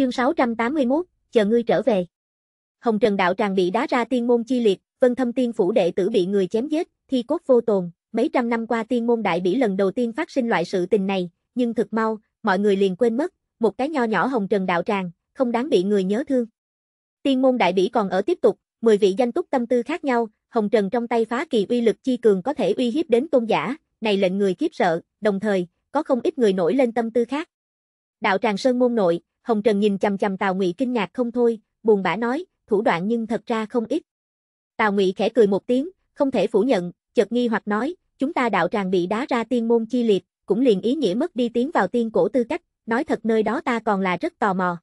Chương 681, chờ ngươi trở về. Hồng Trần Đạo Tràng bị đá ra tiên môn chi liệt, Vân Thâm Tiên phủ đệ tử bị người chém giết, thi cốt vô tồn, mấy trăm năm qua tiên môn đại bỉ lần đầu tiên phát sinh loại sự tình này, nhưng thực mau, mọi người liền quên mất, một cái nho nhỏ Hồng Trần Đạo Tràng, không đáng bị người nhớ thương. Tiên môn đại bỉ còn ở tiếp tục, 10 vị danh túc tâm tư khác nhau, Hồng Trần trong tay phá kỳ uy lực chi cường có thể uy hiếp đến tôn giả, này lệnh người khiếp sợ, đồng thời, có không ít người nổi lên tâm tư khác. Đạo Tràng Sơn môn nội, Hồng Trần nhìn chằm chằm Tào Ngụy kinh ngạc không thôi, buồn bã nói, thủ đoạn nhưng thật ra không ít. Tào Ngụy khẽ cười một tiếng, không thể phủ nhận, chợt nghi hoặc nói, chúng ta đạo tràng bị đá ra tiên môn chi liệt, cũng liền ý nghĩa mất đi tiến vào tiên cổ tư cách, nói thật nơi đó ta còn là rất tò mò.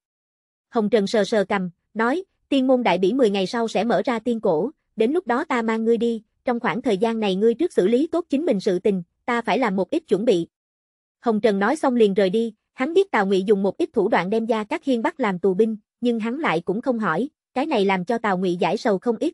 Hồng Trần sờ sờ cầm, nói, tiên môn đại bỉ 10 ngày sau sẽ mở ra tiên cổ, đến lúc đó ta mang ngươi đi, trong khoảng thời gian này ngươi trước xử lý tốt chính mình sự tình, ta phải làm một ít chuẩn bị. Hồng Trần nói xong liền rời đi, Hắn biết Tào Ngụy dùng một ít thủ đoạn đem Gia Cát Hiên bắt làm tù binh, nhưng hắn lại cũng không hỏi, cái này làm cho Tào Ngụy giải sầu không ít.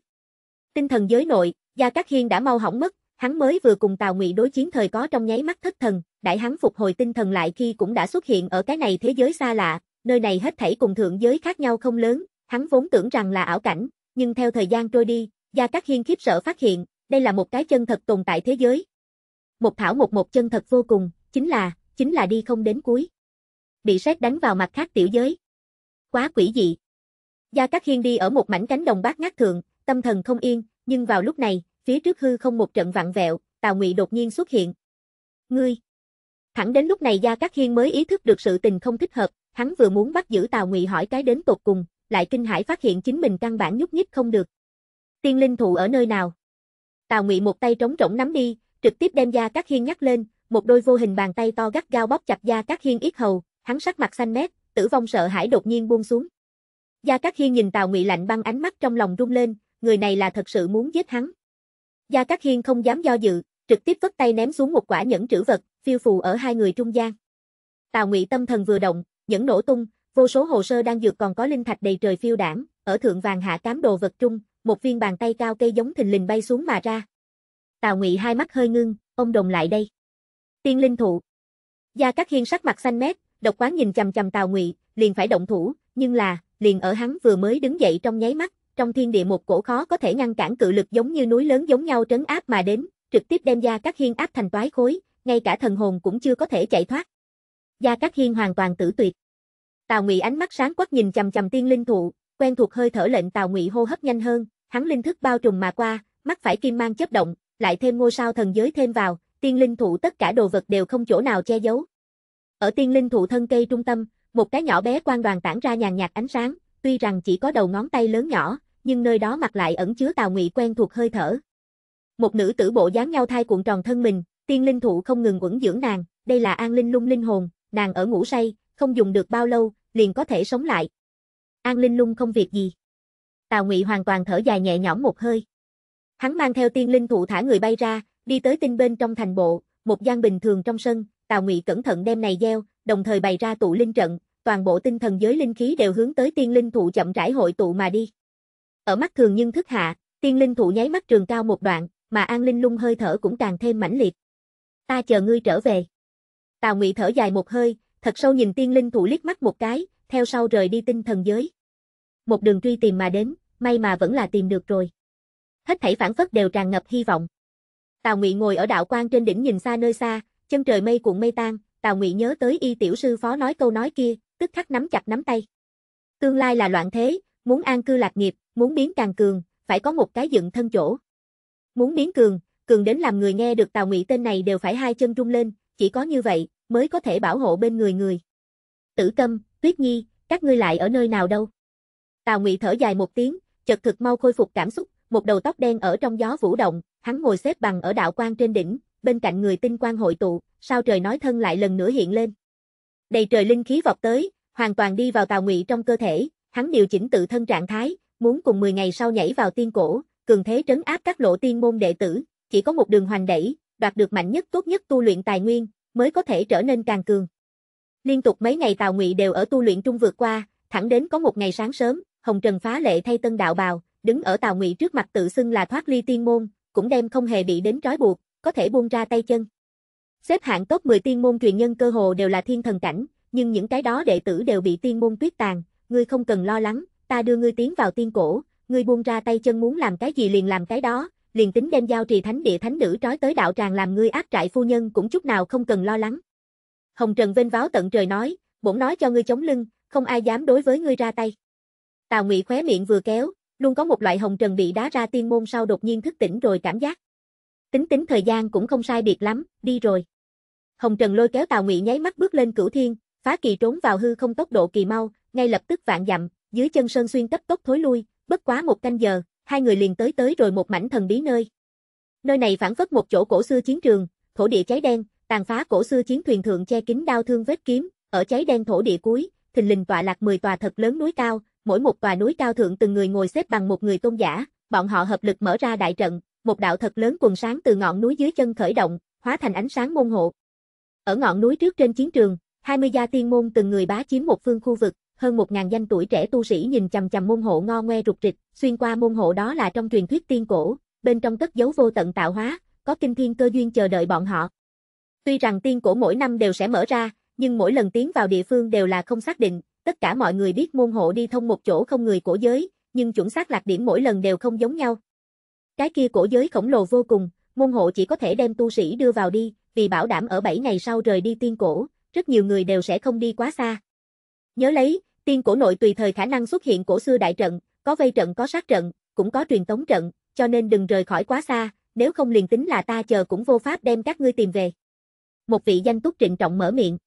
Tinh thần giới nội, Gia Cát Hiên đã mau hỏng mất, hắn mới vừa cùng Tào Ngụy đối chiến thời có trong nháy mắt thất thần, đại hắn phục hồi tinh thần lại khi cũng đã xuất hiện ở cái này thế giới xa lạ, nơi này hết thảy cùng thượng giới khác nhau không lớn, hắn vốn tưởng rằng là ảo cảnh, nhưng theo thời gian trôi đi, Gia Cát Hiên khiếp sợ phát hiện, đây là một cái chân thật tồn tại thế giới. Một thảo một một chân thật vô cùng, chính là, chính là đi không đến cuối bị sét đánh vào mặt khác tiểu giới. Quá quỷ dị. Gia Cát Hiên đi ở một mảnh cánh đồng bát ngát thường tâm thần không yên, nhưng vào lúc này, phía trước hư không một trận vặn vẹo, Tào Ngụy đột nhiên xuất hiện. Ngươi! Thẳng đến lúc này Gia Cát Hiên mới ý thức được sự tình không thích hợp, hắn vừa muốn bắt giữ Tào Ngụy hỏi cái đến tột cùng, lại kinh hãi phát hiện chính mình căn bản nhúc nhích không được. Tiên linh thụ ở nơi nào? Tào Ngụy một tay trống rỗng nắm đi, trực tiếp đem Gia Cát Hiên nhắc lên, một đôi vô hình bàn tay to gắt gao bóp chặt Gia Cát Hiên ít hầu, hắn sắc mặt xanh mét, tử vong sợ hãi đột nhiên buông xuống. Gia Cát Hiên nhìn Tào Ngụy lạnh băng ánh mắt trong lòng rung lên, người này là thật sự muốn giết hắn. Gia Cát Hiên không dám do dự, trực tiếp vất tay ném xuống một quả nhẫn trữ vật, phiêu phù ở hai người trung gian. Tào Ngụy tâm thần vừa động, nhẫn nổ tung, vô số hồ sơ đang dược còn có linh thạch đầy trời phiêu đảng, ở thượng vàng hạ cám đồ vật trung, một viên bàn tay cao cây giống thình lình bay xuống mà ra. Tào Ngụy hai mắt hơi ngưng, ông đồng lại đây. Tiên linh thụ. Gia Cát Hiên sắc mặt xanh mét, Độc Quán nhìn chằm chằm Tào Ngụy, liền phải động thủ, nhưng là, liền ở hắn vừa mới đứng dậy trong nháy mắt, trong thiên địa một cổ khó có thể ngăn cản cự lực giống như núi lớn giống nhau trấn áp mà đến, trực tiếp đem Gia Cát Hiên áp thành toái khối, ngay cả thần hồn cũng chưa có thể chạy thoát. Gia Cát Hiên hoàn toàn tử tuyệt. Tào Ngụy ánh mắt sáng quắc nhìn chằm chằm tiên linh thụ, quen thuộc hơi thở lệnh Tào Ngụy hô hấp nhanh hơn, hắn linh thức bao trùm mà qua, mắt phải kim mang chớp động, lại thêm ngôi sao thần giới thêm vào, tiên linh thụ tất cả đồ vật đều không chỗ nào che giấu, ở tiên linh thụ thân cây trung tâm, một cái nhỏ bé quan đoàn tản ra nhàn nhạt ánh sáng, tuy rằng chỉ có đầu ngón tay lớn nhỏ, nhưng nơi đó mặc lại ẩn chứa tào ngụy quen thuộc hơi thở. Một nữ tử bộ dáng nhau thai cuộn tròn thân mình, tiên linh thụ không ngừng quẩn dưỡng nàng, đây là an linh lung linh hồn, nàng ở ngủ say, không dùng được bao lâu, liền có thể sống lại. An linh lung không việc gì. Tào Ngụy hoàn toàn thở dài nhẹ nhõm một hơi. Hắn mang theo tiên linh thụ thả người bay ra, đi tới tinh bên trong thành bộ, một gian bình thường trong sân, Tào Ngụy cẩn thận đem này gieo, đồng thời bày ra tụ linh trận, toàn bộ tinh thần giới linh khí đều hướng tới tiên linh thụ chậm rãi hội tụ mà đi. Ở mắt thường nhưng thức hạ, tiên linh thụ nháy mắt trường cao một đoạn, mà An Linh Lung hơi thở cũng càng thêm mãnh liệt. Ta chờ ngươi trở về. Tào Ngụy thở dài một hơi, thật sâu nhìn tiên linh thụ liếc mắt một cái, theo sau rời đi tinh thần giới. Một đường truy tìm mà đến, may mà vẫn là tìm được rồi. Hết thảy phản phất đều tràn ngập hy vọng. Tào Ngụy ngồi ở đạo quan trên đỉnh nhìn xa nơi xa, chân trời mây cuộn mây tan, Tào Ngụy nhớ tới y tiểu sư phó nói câu nói kia, tức khắc nắm chặt nắm tay. Tương lai là loạn thế, muốn an cư lạc nghiệp, muốn biến càng cường, phải có một cái dựng thân chỗ. Muốn biến cường, cường đến làm người nghe được Tào Ngụy tên này đều phải hai chân rung lên, chỉ có như vậy mới có thể bảo hộ bên người người. Tử Tâm, Tuyết Nhi, các ngươi lại ở nơi nào đâu? Tào Ngụy thở dài một tiếng, chợt thực mau khôi phục cảm xúc, một đầu tóc đen ở trong gió vũ động, hắn ngồi xếp bằng ở đạo quan trên đỉnh, bên cạnh người tinh quang hội tụ, sao trời nói thân lại lần nữa hiện lên. Đầy trời linh khí vọt tới, hoàn toàn đi vào Tào Ngụy trong cơ thể, hắn điều chỉnh tự thân trạng thái, muốn cùng 10 ngày sau nhảy vào tiên cổ, cường thế trấn áp các lộ tiên môn đệ tử, chỉ có một đường hoành đẩy, đoạt được mạnh nhất tốt nhất tu luyện tài nguyên, mới có thể trở nên càng cường. Liên tục mấy ngày Tào Ngụy đều ở tu luyện trung vượt qua, thẳng đến có một ngày sáng sớm, Hồng Trần phá lệ thay tân đạo bào, đứng ở Tào Ngụy trước mặt tự xưng là thoát ly tiên môn, cũng đem không hề bị đến trói buộc, có thể buông ra tay chân. Xếp hạng top 10 tiên môn truyền nhân cơ hồ đều là thiên thần cảnh, nhưng những cái đó đệ tử đều bị tiên môn tuyết tàn, ngươi không cần lo lắng, ta đưa ngươi tiến vào tiên cổ, ngươi buông ra tay chân muốn làm cái gì liền làm cái đó, liền tính đem giao trì thánh địa thánh nữ trói tới đạo tràng làm ngươi ác trại phu nhân cũng chút nào không cần lo lắng. Hồng Trần vênh váo tận trời nói, bổn nói cho ngươi chống lưng, không ai dám đối với ngươi ra tay. Tào Ngụy khóe miệng vừa kéo, luôn có một loại Hồng Trần bị đá ra tiên môn sau đột nhiên thức tỉnh rồi cảm giác tính tính thời gian cũng không sai biệt lắm, đi rồi. Hồng Trần lôi kéo Tào Ngụy nháy mắt bước lên cửu thiên, phá kỳ trốn vào hư không tốc độ kỳ mau, ngay lập tức vạn dặm, dưới chân sơn xuyên cấp tốc thối lui, bất quá một canh giờ, hai người liền tới tới rồi một mảnh thần bí nơi. Nơi này phản phất một chỗ cổ xưa chiến trường, thổ địa cháy đen, tàn phá cổ xưa chiến thuyền thượng che kín đao thương vết kiếm, ở cháy đen thổ địa cuối, thình lình tọa lạc 10 tòa thật lớn núi cao, mỗi một tòa núi cao thượng từng người ngồi xếp bằng một người tôn giả, bọn họ hợp lực mở ra đại trận, một đạo thật lớn quần sáng từ ngọn núi dưới chân khởi động, hóa thành ánh sáng môn hộ. Ở ngọn núi trước trên chiến trường, 20 gia tiên môn từng người bá chiếm một phương khu vực, hơn 1000 danh tuổi trẻ tu sĩ nhìn chằm chằm môn hộ ngo ngoe rục rịch, xuyên qua môn hộ đó là trong truyền thuyết tiên cổ, bên trong cất giấu vô tận tạo hóa, có kinh thiên cơ duyên chờ đợi bọn họ. Tuy rằng tiên cổ mỗi năm đều sẽ mở ra, nhưng mỗi lần tiến vào địa phương đều là không xác định, tất cả mọi người biết môn hộ đi thông một chỗ không người cổ giới, nhưng chuẩn xác lạc điểm mỗi lần đều không giống nhau. Cái kia cổ giới khổng lồ vô cùng, môn hộ chỉ có thể đem tu sĩ đưa vào đi, vì bảo đảm ở 7 ngày sau rời đi tiên cổ, rất nhiều người đều sẽ không đi quá xa. Nhớ lấy, tiên cổ nội tùy thời khả năng xuất hiện cổ xưa đại trận, có vây trận có sát trận, cũng có truyền tống trận, cho nên đừng rời khỏi quá xa, nếu không liền tính là ta chờ cũng vô pháp đem các ngươi tìm về. Một vị danh túc trịnh trọng mở miệng.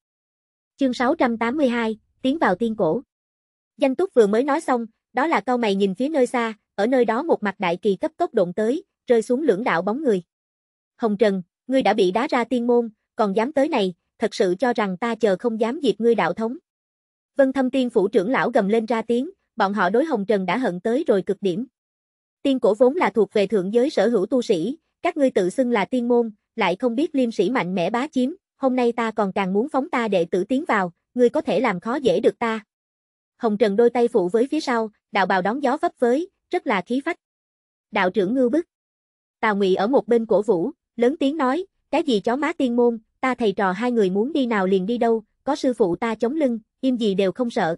Chương 682, tiến vào tiên cổ. Danh túc vừa mới nói xong, đó là cao mày nhìn phía nơi xa, ở nơi đó một mặt đại kỳ cấp tốc độn tới, rơi xuống lưỡng đạo bóng người. Hồng Trần, ngươi đã bị đá ra tiên môn, còn dám tới này, thật sự cho rằng ta chờ không dám diệt ngươi đạo thống. Vân Thâm Tiên phủ trưởng lão gầm lên ra tiếng, bọn họ đối Hồng Trần đã hận tới rồi cực điểm. Tiên cổ vốn là thuộc về thượng giới sở hữu tu sĩ, các ngươi tự xưng là tiên môn, lại không biết liêm sĩ mạnh mẽ bá chiếm, hôm nay ta còn càng muốn phóng ta đệ tử tiến vào, ngươi có thể làm khó dễ được ta. Hồng Trần đôi tay phụ với phía sau, đạo bào đón gió vấp với, rất là khí phách. Đạo trưởng ngư bức. Tào Ngụy ở một bên cổ vũ, lớn tiếng nói, cái gì chó má tiên môn, ta thầy trò hai người muốn đi nào liền đi đâu, có sư phụ ta chống lưng, im gì đều không sợ.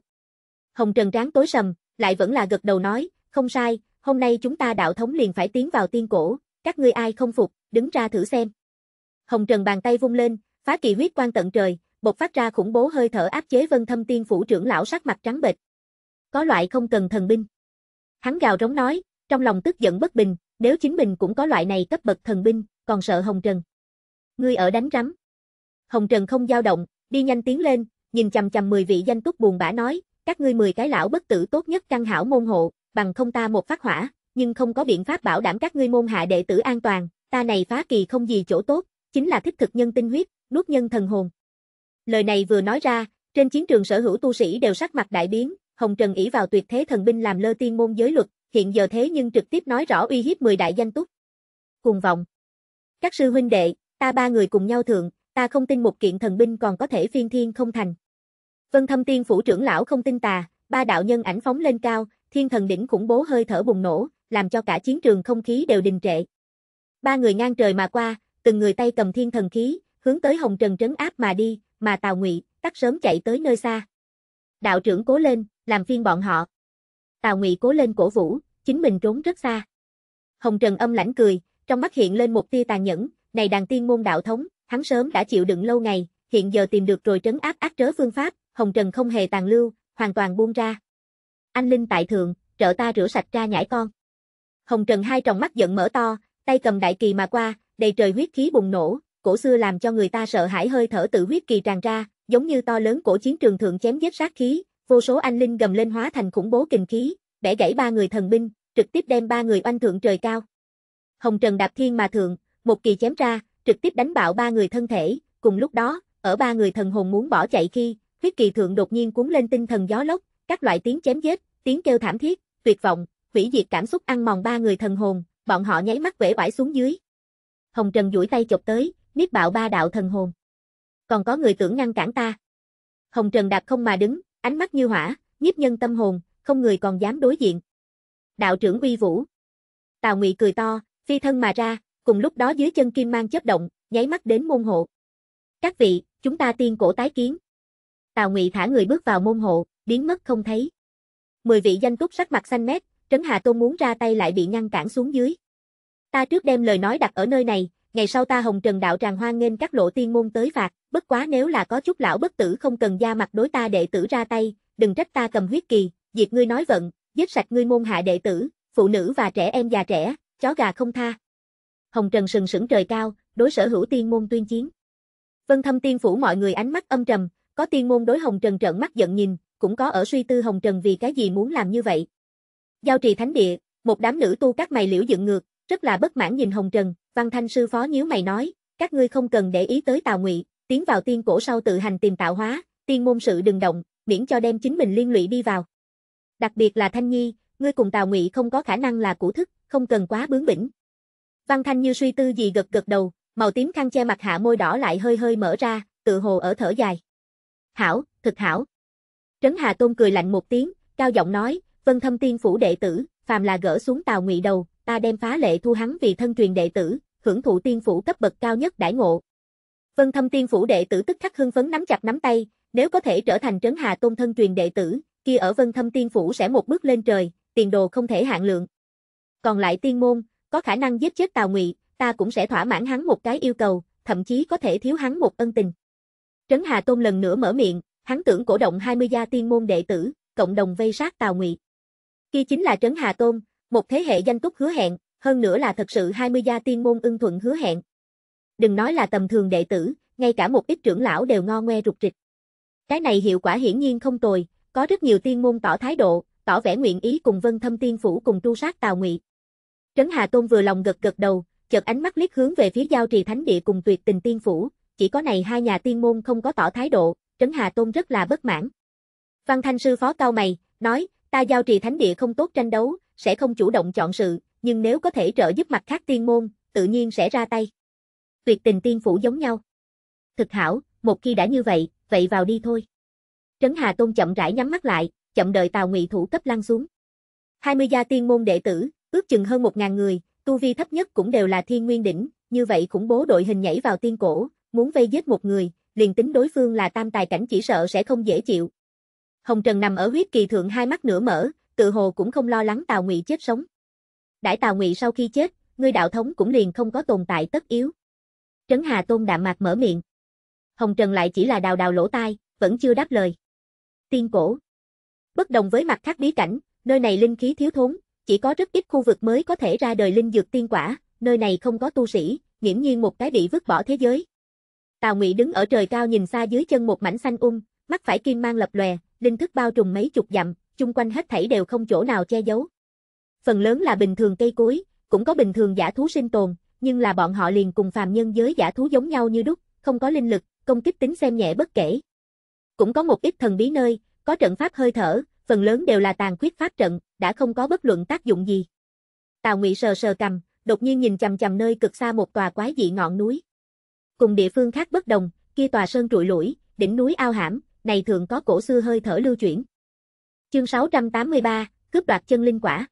Hồng Trần tráng tối sầm, lại vẫn là gật đầu nói, không sai, hôm nay chúng ta đạo thống liền phải tiến vào tiên cổ, các ngươi ai không phục, đứng ra thử xem. Hồng Trần bàn tay vung lên, phá kỳ huyết quan tận trời, bộc phát ra khủng bố hơi thở áp chế Vân Thâm Tiên phủ trưởng lão sắc mặt trắng bệch. Có loại không cần thần binh. Hắn gào rống nói, trong lòng tức giận bất bình, nếu chính mình cũng có loại này cấp bậc thần binh, còn sợ Hồng Trần. Ngươi ở đánh rắm. Hồng Trần không dao động, đi nhanh tiến lên, nhìn chằm chằm 10 vị danh túc buồn bã nói, các ngươi 10 cái lão bất tử tốt nhất căn hảo môn hộ, bằng không ta một phát hỏa, nhưng không có biện pháp bảo đảm các ngươi môn hạ đệ tử an toàn, ta này phá kỳ không gì chỗ tốt, chính là thích thực nhân tinh huyết, nuốt nhân thần hồn. Lời này vừa nói ra, trên chiến trường sở hữu tu sĩ đều sắc mặt đại biến, Hồng Trần ỷ vào tuyệt thế thần binh làm lơ tiên môn giới luật, hiện giờ thế nhưng trực tiếp nói rõ uy hiếp 10 đại danh túc. Cùng vọng. Các sư huynh đệ, ta ba người cùng nhau thượng, ta không tin một kiện thần binh còn có thể phiên thiên không thành. Vân Thâm Tiên phủ trưởng lão không tin tà, ba đạo nhân ảnh phóng lên cao, thiên thần đỉnh khủng bố hơi thở bùng nổ, làm cho cả chiến trường không khí đều đình trệ. Ba người ngang trời mà qua, từng người tay cầm thiên thần khí, hướng tới Hồng Trần trấn áp mà đi, mà Tào Ngụy tắt sớm chạy tới nơi xa. Đạo trưởng cố lên, làm phiên bọn họ. Tào Ngụy cố lên cổ vũ, chính mình trốn rất xa. Hồng Trần âm lãnh cười, trong mắt hiện lên một tia tàn nhẫn, này đàn tiên môn đạo thống, hắn sớm đã chịu đựng lâu ngày, hiện giờ tìm được rồi trấn áp ác trớ phương pháp, Hồng Trần không hề tàn lưu, hoàn toàn buông ra. Anh linh tại thượng, trợ ta rửa sạch ra nhãi con. Hồng Trần hai tròng mắt giận mở to, tay cầm đại kỳ mà qua, đầy trời huyết khí bùng nổ, cổ xưa làm cho người ta sợ hãi hơi thở tự huyết kỳ tràn ra, giống như to lớn cổ chiến trường thượng chém giết sát khí, vô số anh linh gầm lên hóa thành khủng bố kình khí, bẻ gãy ba người thần binh, trực tiếp đem ba người oanh thượng trời cao. Hồng Trần đạp thiên mà thượng, một kỳ chém ra, trực tiếp đánh bạo ba người thân thể, cùng lúc đó, ở ba người thần hồn muốn bỏ chạy khi, huyết kỳ thượng đột nhiên cuốn lên tinh thần gió lốc, các loại tiếng chém giết, tiếng kêu thảm thiết, tuyệt vọng, hủy diệt cảm xúc ăn mòn ba người thần hồn, bọn họ nháy mắt vể vải xuống dưới. Hồng Trần duỗi tay chụp tới, niết bạo ba đạo thần hồn. Còn có người tưởng ngăn cản ta. Hồng Trần đạp không mà đứng, Ánh mắt như hỏa, nhiếp nhân tâm hồn, không người còn dám đối diện. Đạo trưởng uy vũ. Tào Ngụy cười to, phi thân mà ra, cùng lúc đó dưới chân kim mang chớp động, nháy mắt đến môn hộ. Các vị, chúng ta tiên cổ tái kiến. Tào Ngụy thả người bước vào môn hộ, biến mất không thấy. Mười vị danh túc sắc mặt xanh mét, Trấn Hà Tôn muốn ra tay lại bị ngăn cản xuống dưới. Ta trước đem lời nói đặt ở nơi này, ngày sau ta hồng trần đạo tràng hoa nghênh các lộ tiên môn tới phạt, bất quá nếu là có chút lão bất tử không cần ra mặt đối ta đệ tử ra tay, đừng trách ta cầm huyết kỳ, diệt ngươi nói vận, giết sạch ngươi môn hạ đệ tử, phụ nữ và trẻ em già trẻ, chó gà không tha. Hồng trần sừng sững trời cao, đối sở hữu tiên môn tuyên chiến. Vân thâm tiên phủ mọi người ánh mắt âm trầm, có tiên môn đối hồng trần trợn mắt giận nhìn, cũng có ở suy tư hồng trần vì cái gì muốn làm như vậy. Giao trì thánh địa, một đám nữ tu các mày liễu dựng ngược, rất là bất mãn nhìn hồng trần, Văn Thanh sư phó nhíu mày nói, các ngươi không cần để ý tới Tào Ngụy, tiến vào tiên cổ sau tự hành tìm tạo hóa, tiên môn sự đừng động, miễn cho đem chính mình liên lụy đi vào. Đặc biệt là Thanh Nhi, ngươi cùng Tào Ngụy không có khả năng là cũ thức, không cần quá bướng bỉnh. Văn Thanh như suy tư gì gật gật đầu, màu tím khăn che mặt hạ môi đỏ lại hơi hơi mở ra, tự hồ ở thở dài. Hảo, thực hảo. Trấn Hà Tôn cười lạnh một tiếng, cao giọng nói, vân thâm tiên phủ đệ tử, phàm là gỡ xuống Tào Ngụy đầu, ta đem phá lệ thu hắn vì thân truyền đệ tử, hưởng thụ tiên phủ cấp bậc cao nhất đãi ngộ. Vân Thâm tiên phủ đệ tử tức khắc hưng phấn nắm chặt nắm tay, nếu có thể trở thành Trấn Hà Tôn thân truyền đệ tử, kia ở Vân Thâm tiên phủ sẽ một bước lên trời, tiền đồ không thể hạn lượng. Còn lại tiên môn, có khả năng giết chết Tào Ngụy, ta cũng sẽ thỏa mãn hắn một cái yêu cầu, thậm chí có thể thiếu hắn một ân tình. Trấn Hà Tôn lần nữa mở miệng, hắn tưởng cổ động 20 gia tiên môn đệ tử, cộng đồng vây sát Tào Ngụy. Kia chính là Trấn Hà Tôn, một thế hệ danh túc hứa hẹn, hơn nữa là thật sự 20 gia tiên môn ưng thuận hứa hẹn. Đừng nói là tầm thường đệ tử, ngay cả một ít trưởng lão đều ngo ngoe rụt rịch. Cái này hiệu quả hiển nhiên không tồi, có rất nhiều tiên môn tỏ thái độ, tỏ vẻ nguyện ý cùng Vân Thâm Tiên phủ cùng tu sát Tào Ngụy. Trấn Hà Tôn vừa lòng gật gật đầu, chợt ánh mắt liếc hướng về phía giao trì thánh địa cùng Tuyệt Tình Tiên phủ, chỉ có này hai nhà tiên môn không có tỏ thái độ, Trấn Hà Tôn rất là bất mãn. Văn Thanh sư phó cao mày, nói, ta giao trì thánh địa không tốt tranh đấu, sẽ không chủ động chọn sự, nhưng nếu có thể trợ giúp mặt khác tiên môn, tự nhiên sẽ ra tay. Tuyệt tình tiên phủ giống nhau. Thực hảo, một khi đã như vậy, vậy vào đi thôi. Trấn Hà Tôn chậm rãi nhắm mắt lại, chậm đợi Tào Ngụy thủ cấp lăn xuống. 20 gia tiên môn đệ tử, ước chừng hơn 1000 người, tu vi thấp nhất cũng đều là thiên nguyên đỉnh, như vậy khủng bố đội hình nhảy vào tiên cổ, muốn vây giết một người, liền tính đối phương là tam tài cảnh chỉ sợ sẽ không dễ chịu. Hồng Trần nằm ở huyết kỳ thượng hai mắt nửa mở, tự hồ cũng không lo lắng Tào Ngụy chết sống. Đại Tào Ngụy sau khi chết, ngươi đạo thống cũng liền không có tồn tại tất yếu. Trấn Hà Tôn đạm mạc mở miệng. Hồng Trần lại chỉ là đào đào lỗ tai, vẫn chưa đáp lời. Tiên cổ. Bất đồng với mặt khác bí cảnh, nơi này linh khí thiếu thốn, chỉ có rất ít khu vực mới có thể ra đời linh dược tiên quả, nơi này không có tu sĩ, nghiễm nhiên một cái bị vứt bỏ thế giới. Tào Ngụy đứng ở trời cao nhìn xa dưới chân một mảnh xanh um, mắt phải kim mang lập lòe, linh thức bao trùm mấy chục dặm, chung quanh hết thảy đều không chỗ nào che giấu phần lớn là bình thường cây cối, cũng có bình thường giả thú sinh tồn, nhưng là bọn họ liền cùng phàm nhân giới giả thú giống nhau như đúc, không có linh lực, công kích tính xem nhẹ bất kể. Cũng có một ít thần bí nơi, có trận pháp hơi thở, phần lớn đều là tàn khuyết pháp trận, đã không có bất luận tác dụng gì. Tào Ngụy sờ sờ cầm, đột nhiên nhìn chằm chằm nơi cực xa một tòa quái dị ngọn núi. Cùng địa phương khác bất đồng, kia tòa sơn trụi lủi, đỉnh núi ao hãm, này thường có cổ xưa hơi thở lưu chuyển. Chương 683, cướp đoạt chân linh quả.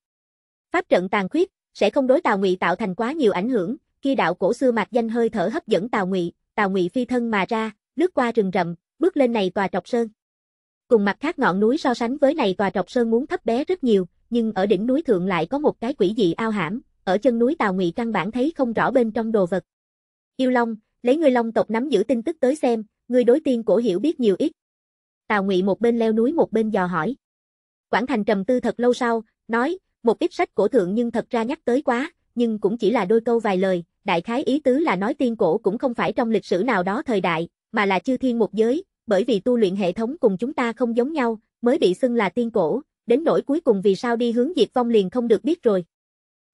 Pháp trận tàn khuyết, sẽ không đối Tào Ngụy tạo thành quá nhiều ảnh hưởng, khi đạo cổ xưa mạc danh hơi thở hấp dẫn Tào Ngụy, Tào Ngụy phi thân mà ra, lướt qua rừng rậm, bước lên này tòa trọc sơn. Cùng mặt khác ngọn núi so sánh với này tòa trọc sơn muốn thấp bé rất nhiều, nhưng ở đỉnh núi thượng lại có một cái quỷ dị ao hãm, ở chân núi Tào Ngụy căn bản thấy không rõ bên trong đồ vật. Yêu Long, lấy người Long tộc nắm giữ tin tức tới xem, người đối tiên cổ hiểu biết nhiều ít. Tào Ngụy một bên leo núi một bên dò hỏi. Quảng Thành trầm tư thật lâu sau, nói, một ít sách cổ thượng nhưng thật ra nhắc tới quá, nhưng cũng chỉ là đôi câu vài lời, đại khái ý tứ là nói tiên cổ cũng không phải trong lịch sử nào đó thời đại, mà là chư thiên một giới, bởi vì tu luyện hệ thống cùng chúng ta không giống nhau, mới bị xưng là tiên cổ, đến nỗi cuối cùng vì sao đi hướng diệt vong liền không được biết rồi.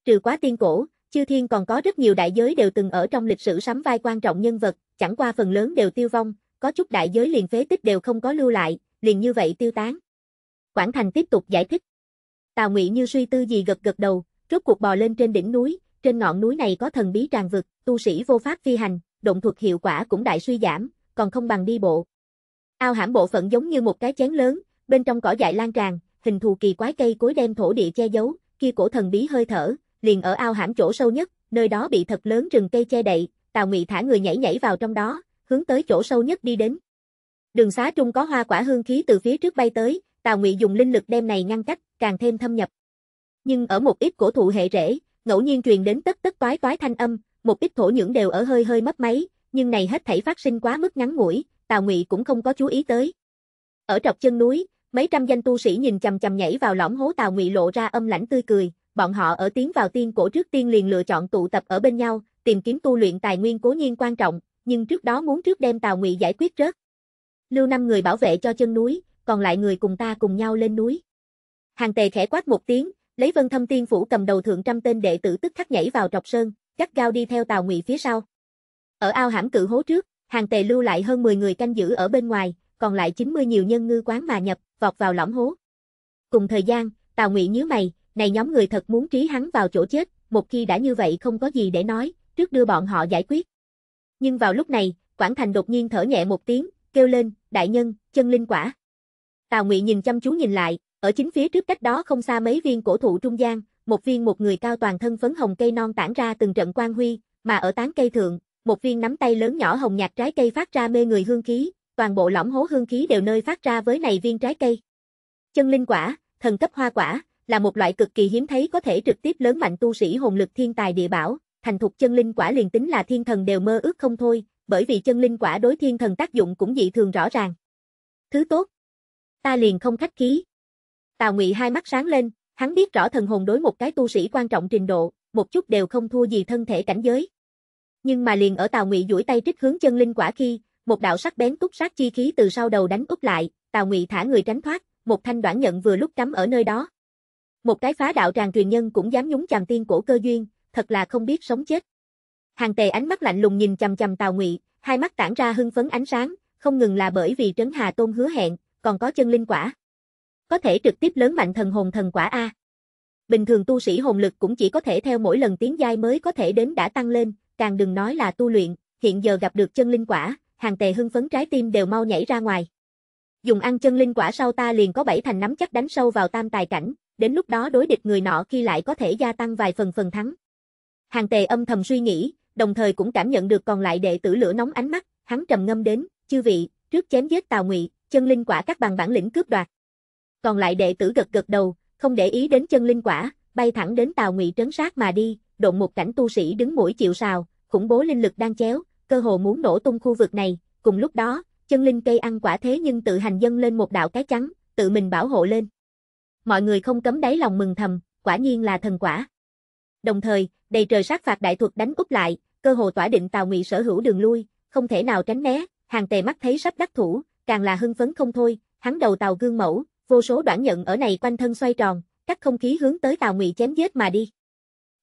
Trừ quá tiên cổ, chư thiên còn có rất nhiều đại giới đều từng ở trong lịch sử sắm vai quan trọng nhân vật, chẳng qua phần lớn đều tiêu vong, có chút đại giới liền phế tích đều không có lưu lại, liền như vậy tiêu tán. Quảng Thành tiếp tục giải thích. Tào Ngụy như suy tư gì gật gật đầu, rốt cuộc bò lên trên đỉnh núi, trên ngọn núi này có thần bí tràn vực, tu sĩ vô pháp phi hành, động thuật hiệu quả cũng đại suy giảm, còn không bằng đi bộ. Ao hãm bộ phận giống như một cái chén lớn, bên trong cỏ dại lan tràn, hình thù kỳ quái cây cối đem thổ địa che giấu, kia cổ thần bí hơi thở, liền ở ao hãm chỗ sâu nhất, nơi đó bị thật lớn rừng cây che đậy, Tào Ngụy thả người nhảy nhảy vào trong đó, hướng tới chỗ sâu nhất đi đến. Đường xá trung có hoa quả hương khí từ phía trước bay tới, Tào Ngụy dùng linh lực đem này ngăn cách, càng thêm thâm nhập. Nhưng ở một ít cổ thụ hệ rễ, ngẫu nhiên truyền đến tất tất toái toái thanh âm, một ít thổ nhưỡng đều ở hơi hơi mấp máy, nhưng này hết thảy phát sinh quá mức ngắn ngủi, Tào Ngụy cũng không có chú ý tới. Ở trọc chân núi, mấy trăm danh tu sĩ nhìn chằm chằm nhảy vào lõm hố Tào Ngụy lộ ra âm lãnh tươi cười, bọn họ ở tiến vào tiên cổ trước tiên liền lựa chọn tụ tập ở bên nhau, tìm kiếm tu luyện tài nguyên cố nhiên quan trọng, nhưng trước đó muốn trước đem Tào Ngụy giải quyết rớt. Lưu năm người bảo vệ cho chân núi, còn lại người cùng ta cùng nhau lên núi. Hàng tề khẽ quát một tiếng, lấy vân thâm tiên phủ cầm đầu thượng trăm tên đệ tử tức khắc nhảy vào trọc sơn, gắt gao đi theo tào ngụy phía sau. Ở ao hãm cự hố trước, hàng tề lưu lại hơn 10 người canh giữ ở bên ngoài, còn lại 90 nhiều nhân ngư quán mà nhập, vọt vào lõm hố. Cùng thời gian, tào ngụy nhíu mày, này nhóm người thật muốn trí hắn vào chỗ chết, một khi đã như vậy không có gì để nói, trước đưa bọn họ giải quyết. Nhưng vào lúc này, Quảng Thành đột nhiên thở nhẹ một tiếng, kêu lên, đại nhân, chân linh quả. Tào Ngụy nhìn chăm chú nhìn lại, ở chính phía trước cách đó không xa mấy viên cổ thụ trung gian, một viên một người cao toàn thân phấn hồng cây non tản ra từng trận quang huy, mà ở tán cây thượng, một viên nắm tay lớn nhỏ hồng nhạt trái cây phát ra mê người hương khí, toàn bộ lõm hố hương khí đều nơi phát ra với này viên trái cây. Chân linh quả, thần cấp hoa quả, là một loại cực kỳ hiếm thấy có thể trực tiếp lớn mạnh tu sĩ hồn lực thiên tài địa bảo, thành thục chân linh quả liền tính là thiên thần đều mơ ước không thôi, bởi vì chân linh quả đối thiên thần tác dụng cũng dị thường rõ ràng. Thứ tốt, ta liền không khách khí. Tào Ngụy hai mắt sáng lên, hắn biết rõ thần hồn đối một cái tu sĩ quan trọng trình độ, một chút đều không thua gì thân thể cảnh giới. Nhưng mà liền ở Tào Ngụy duỗi tay trích hướng chân linh quả khi, một đạo sắc bén túc sát chi khí từ sau đầu đánh úp lại, Tào Ngụy thả người tránh thoát, một thanh đoạn nhận vừa lúc cắm ở nơi đó. Một cái phá đạo tràng truyền nhân cũng dám nhúng chàm tiên cổ cơ duyên, thật là không biết sống chết. Hàng Tề ánh mắt lạnh lùng nhìn chằm chằm Tào Ngụy, hai mắt tản ra hưng phấn ánh sáng, không ngừng là bởi vì Trấn Hà Tôn hứa hẹn, còn có chân linh quả. Có thể trực tiếp lớn mạnh thần hồn thần quả A. Bình thường tu sĩ hồn lực cũng chỉ có thể theo mỗi lần tiến giai mới có thể đến đã tăng lên, càng đừng nói là tu luyện, hiện giờ gặp được chân linh quả, hàng tề hưng phấn trái tim đều mau nhảy ra ngoài. Dùng ăn chân linh quả sau ta liền có bảy thành nắm chắc đánh sâu vào tam tài cảnh, đến lúc đó đối địch người nọ khi lại có thể gia tăng vài phần phần thắng. Hàng tề âm thầm suy nghĩ, đồng thời cũng cảm nhận được còn lại đệ tử lửa nóng ánh mắt, hắn trầm ngâm đến, chư vị, trước chém giết tào ngụy, chân linh quả các bằng bản lĩnh cướp đoạt. Còn lại đệ tử gật gật đầu, không để ý đến chân linh quả, bay thẳng đến tàu Ngụy trấn sát mà đi, độn một cảnh tu sĩ đứng mũi chịu sào, khủng bố linh lực đang chéo, cơ hồ muốn nổ tung khu vực này, cùng lúc đó, chân linh cây ăn quả thế nhưng tự hành dâng lên một đạo cái trắng, tự mình bảo hộ lên. Mọi người không cấm đáy lòng mừng thầm, quả nhiên là thần quả. Đồng thời, đầy trời sát phạt đại thuật đánh úp lại, cơ hồ tỏa định tàu Ngụy sở hữu đường lui, không thể nào tránh né, hàng tề mắt thấy sắp đắc thủ, càng là hưng phấn không thôi, hắn đầu tàu gương mẫu, vô số đoạn nhận ở này quanh thân xoay tròn, các không khí hướng tới Tào Ngụy chém giết mà đi.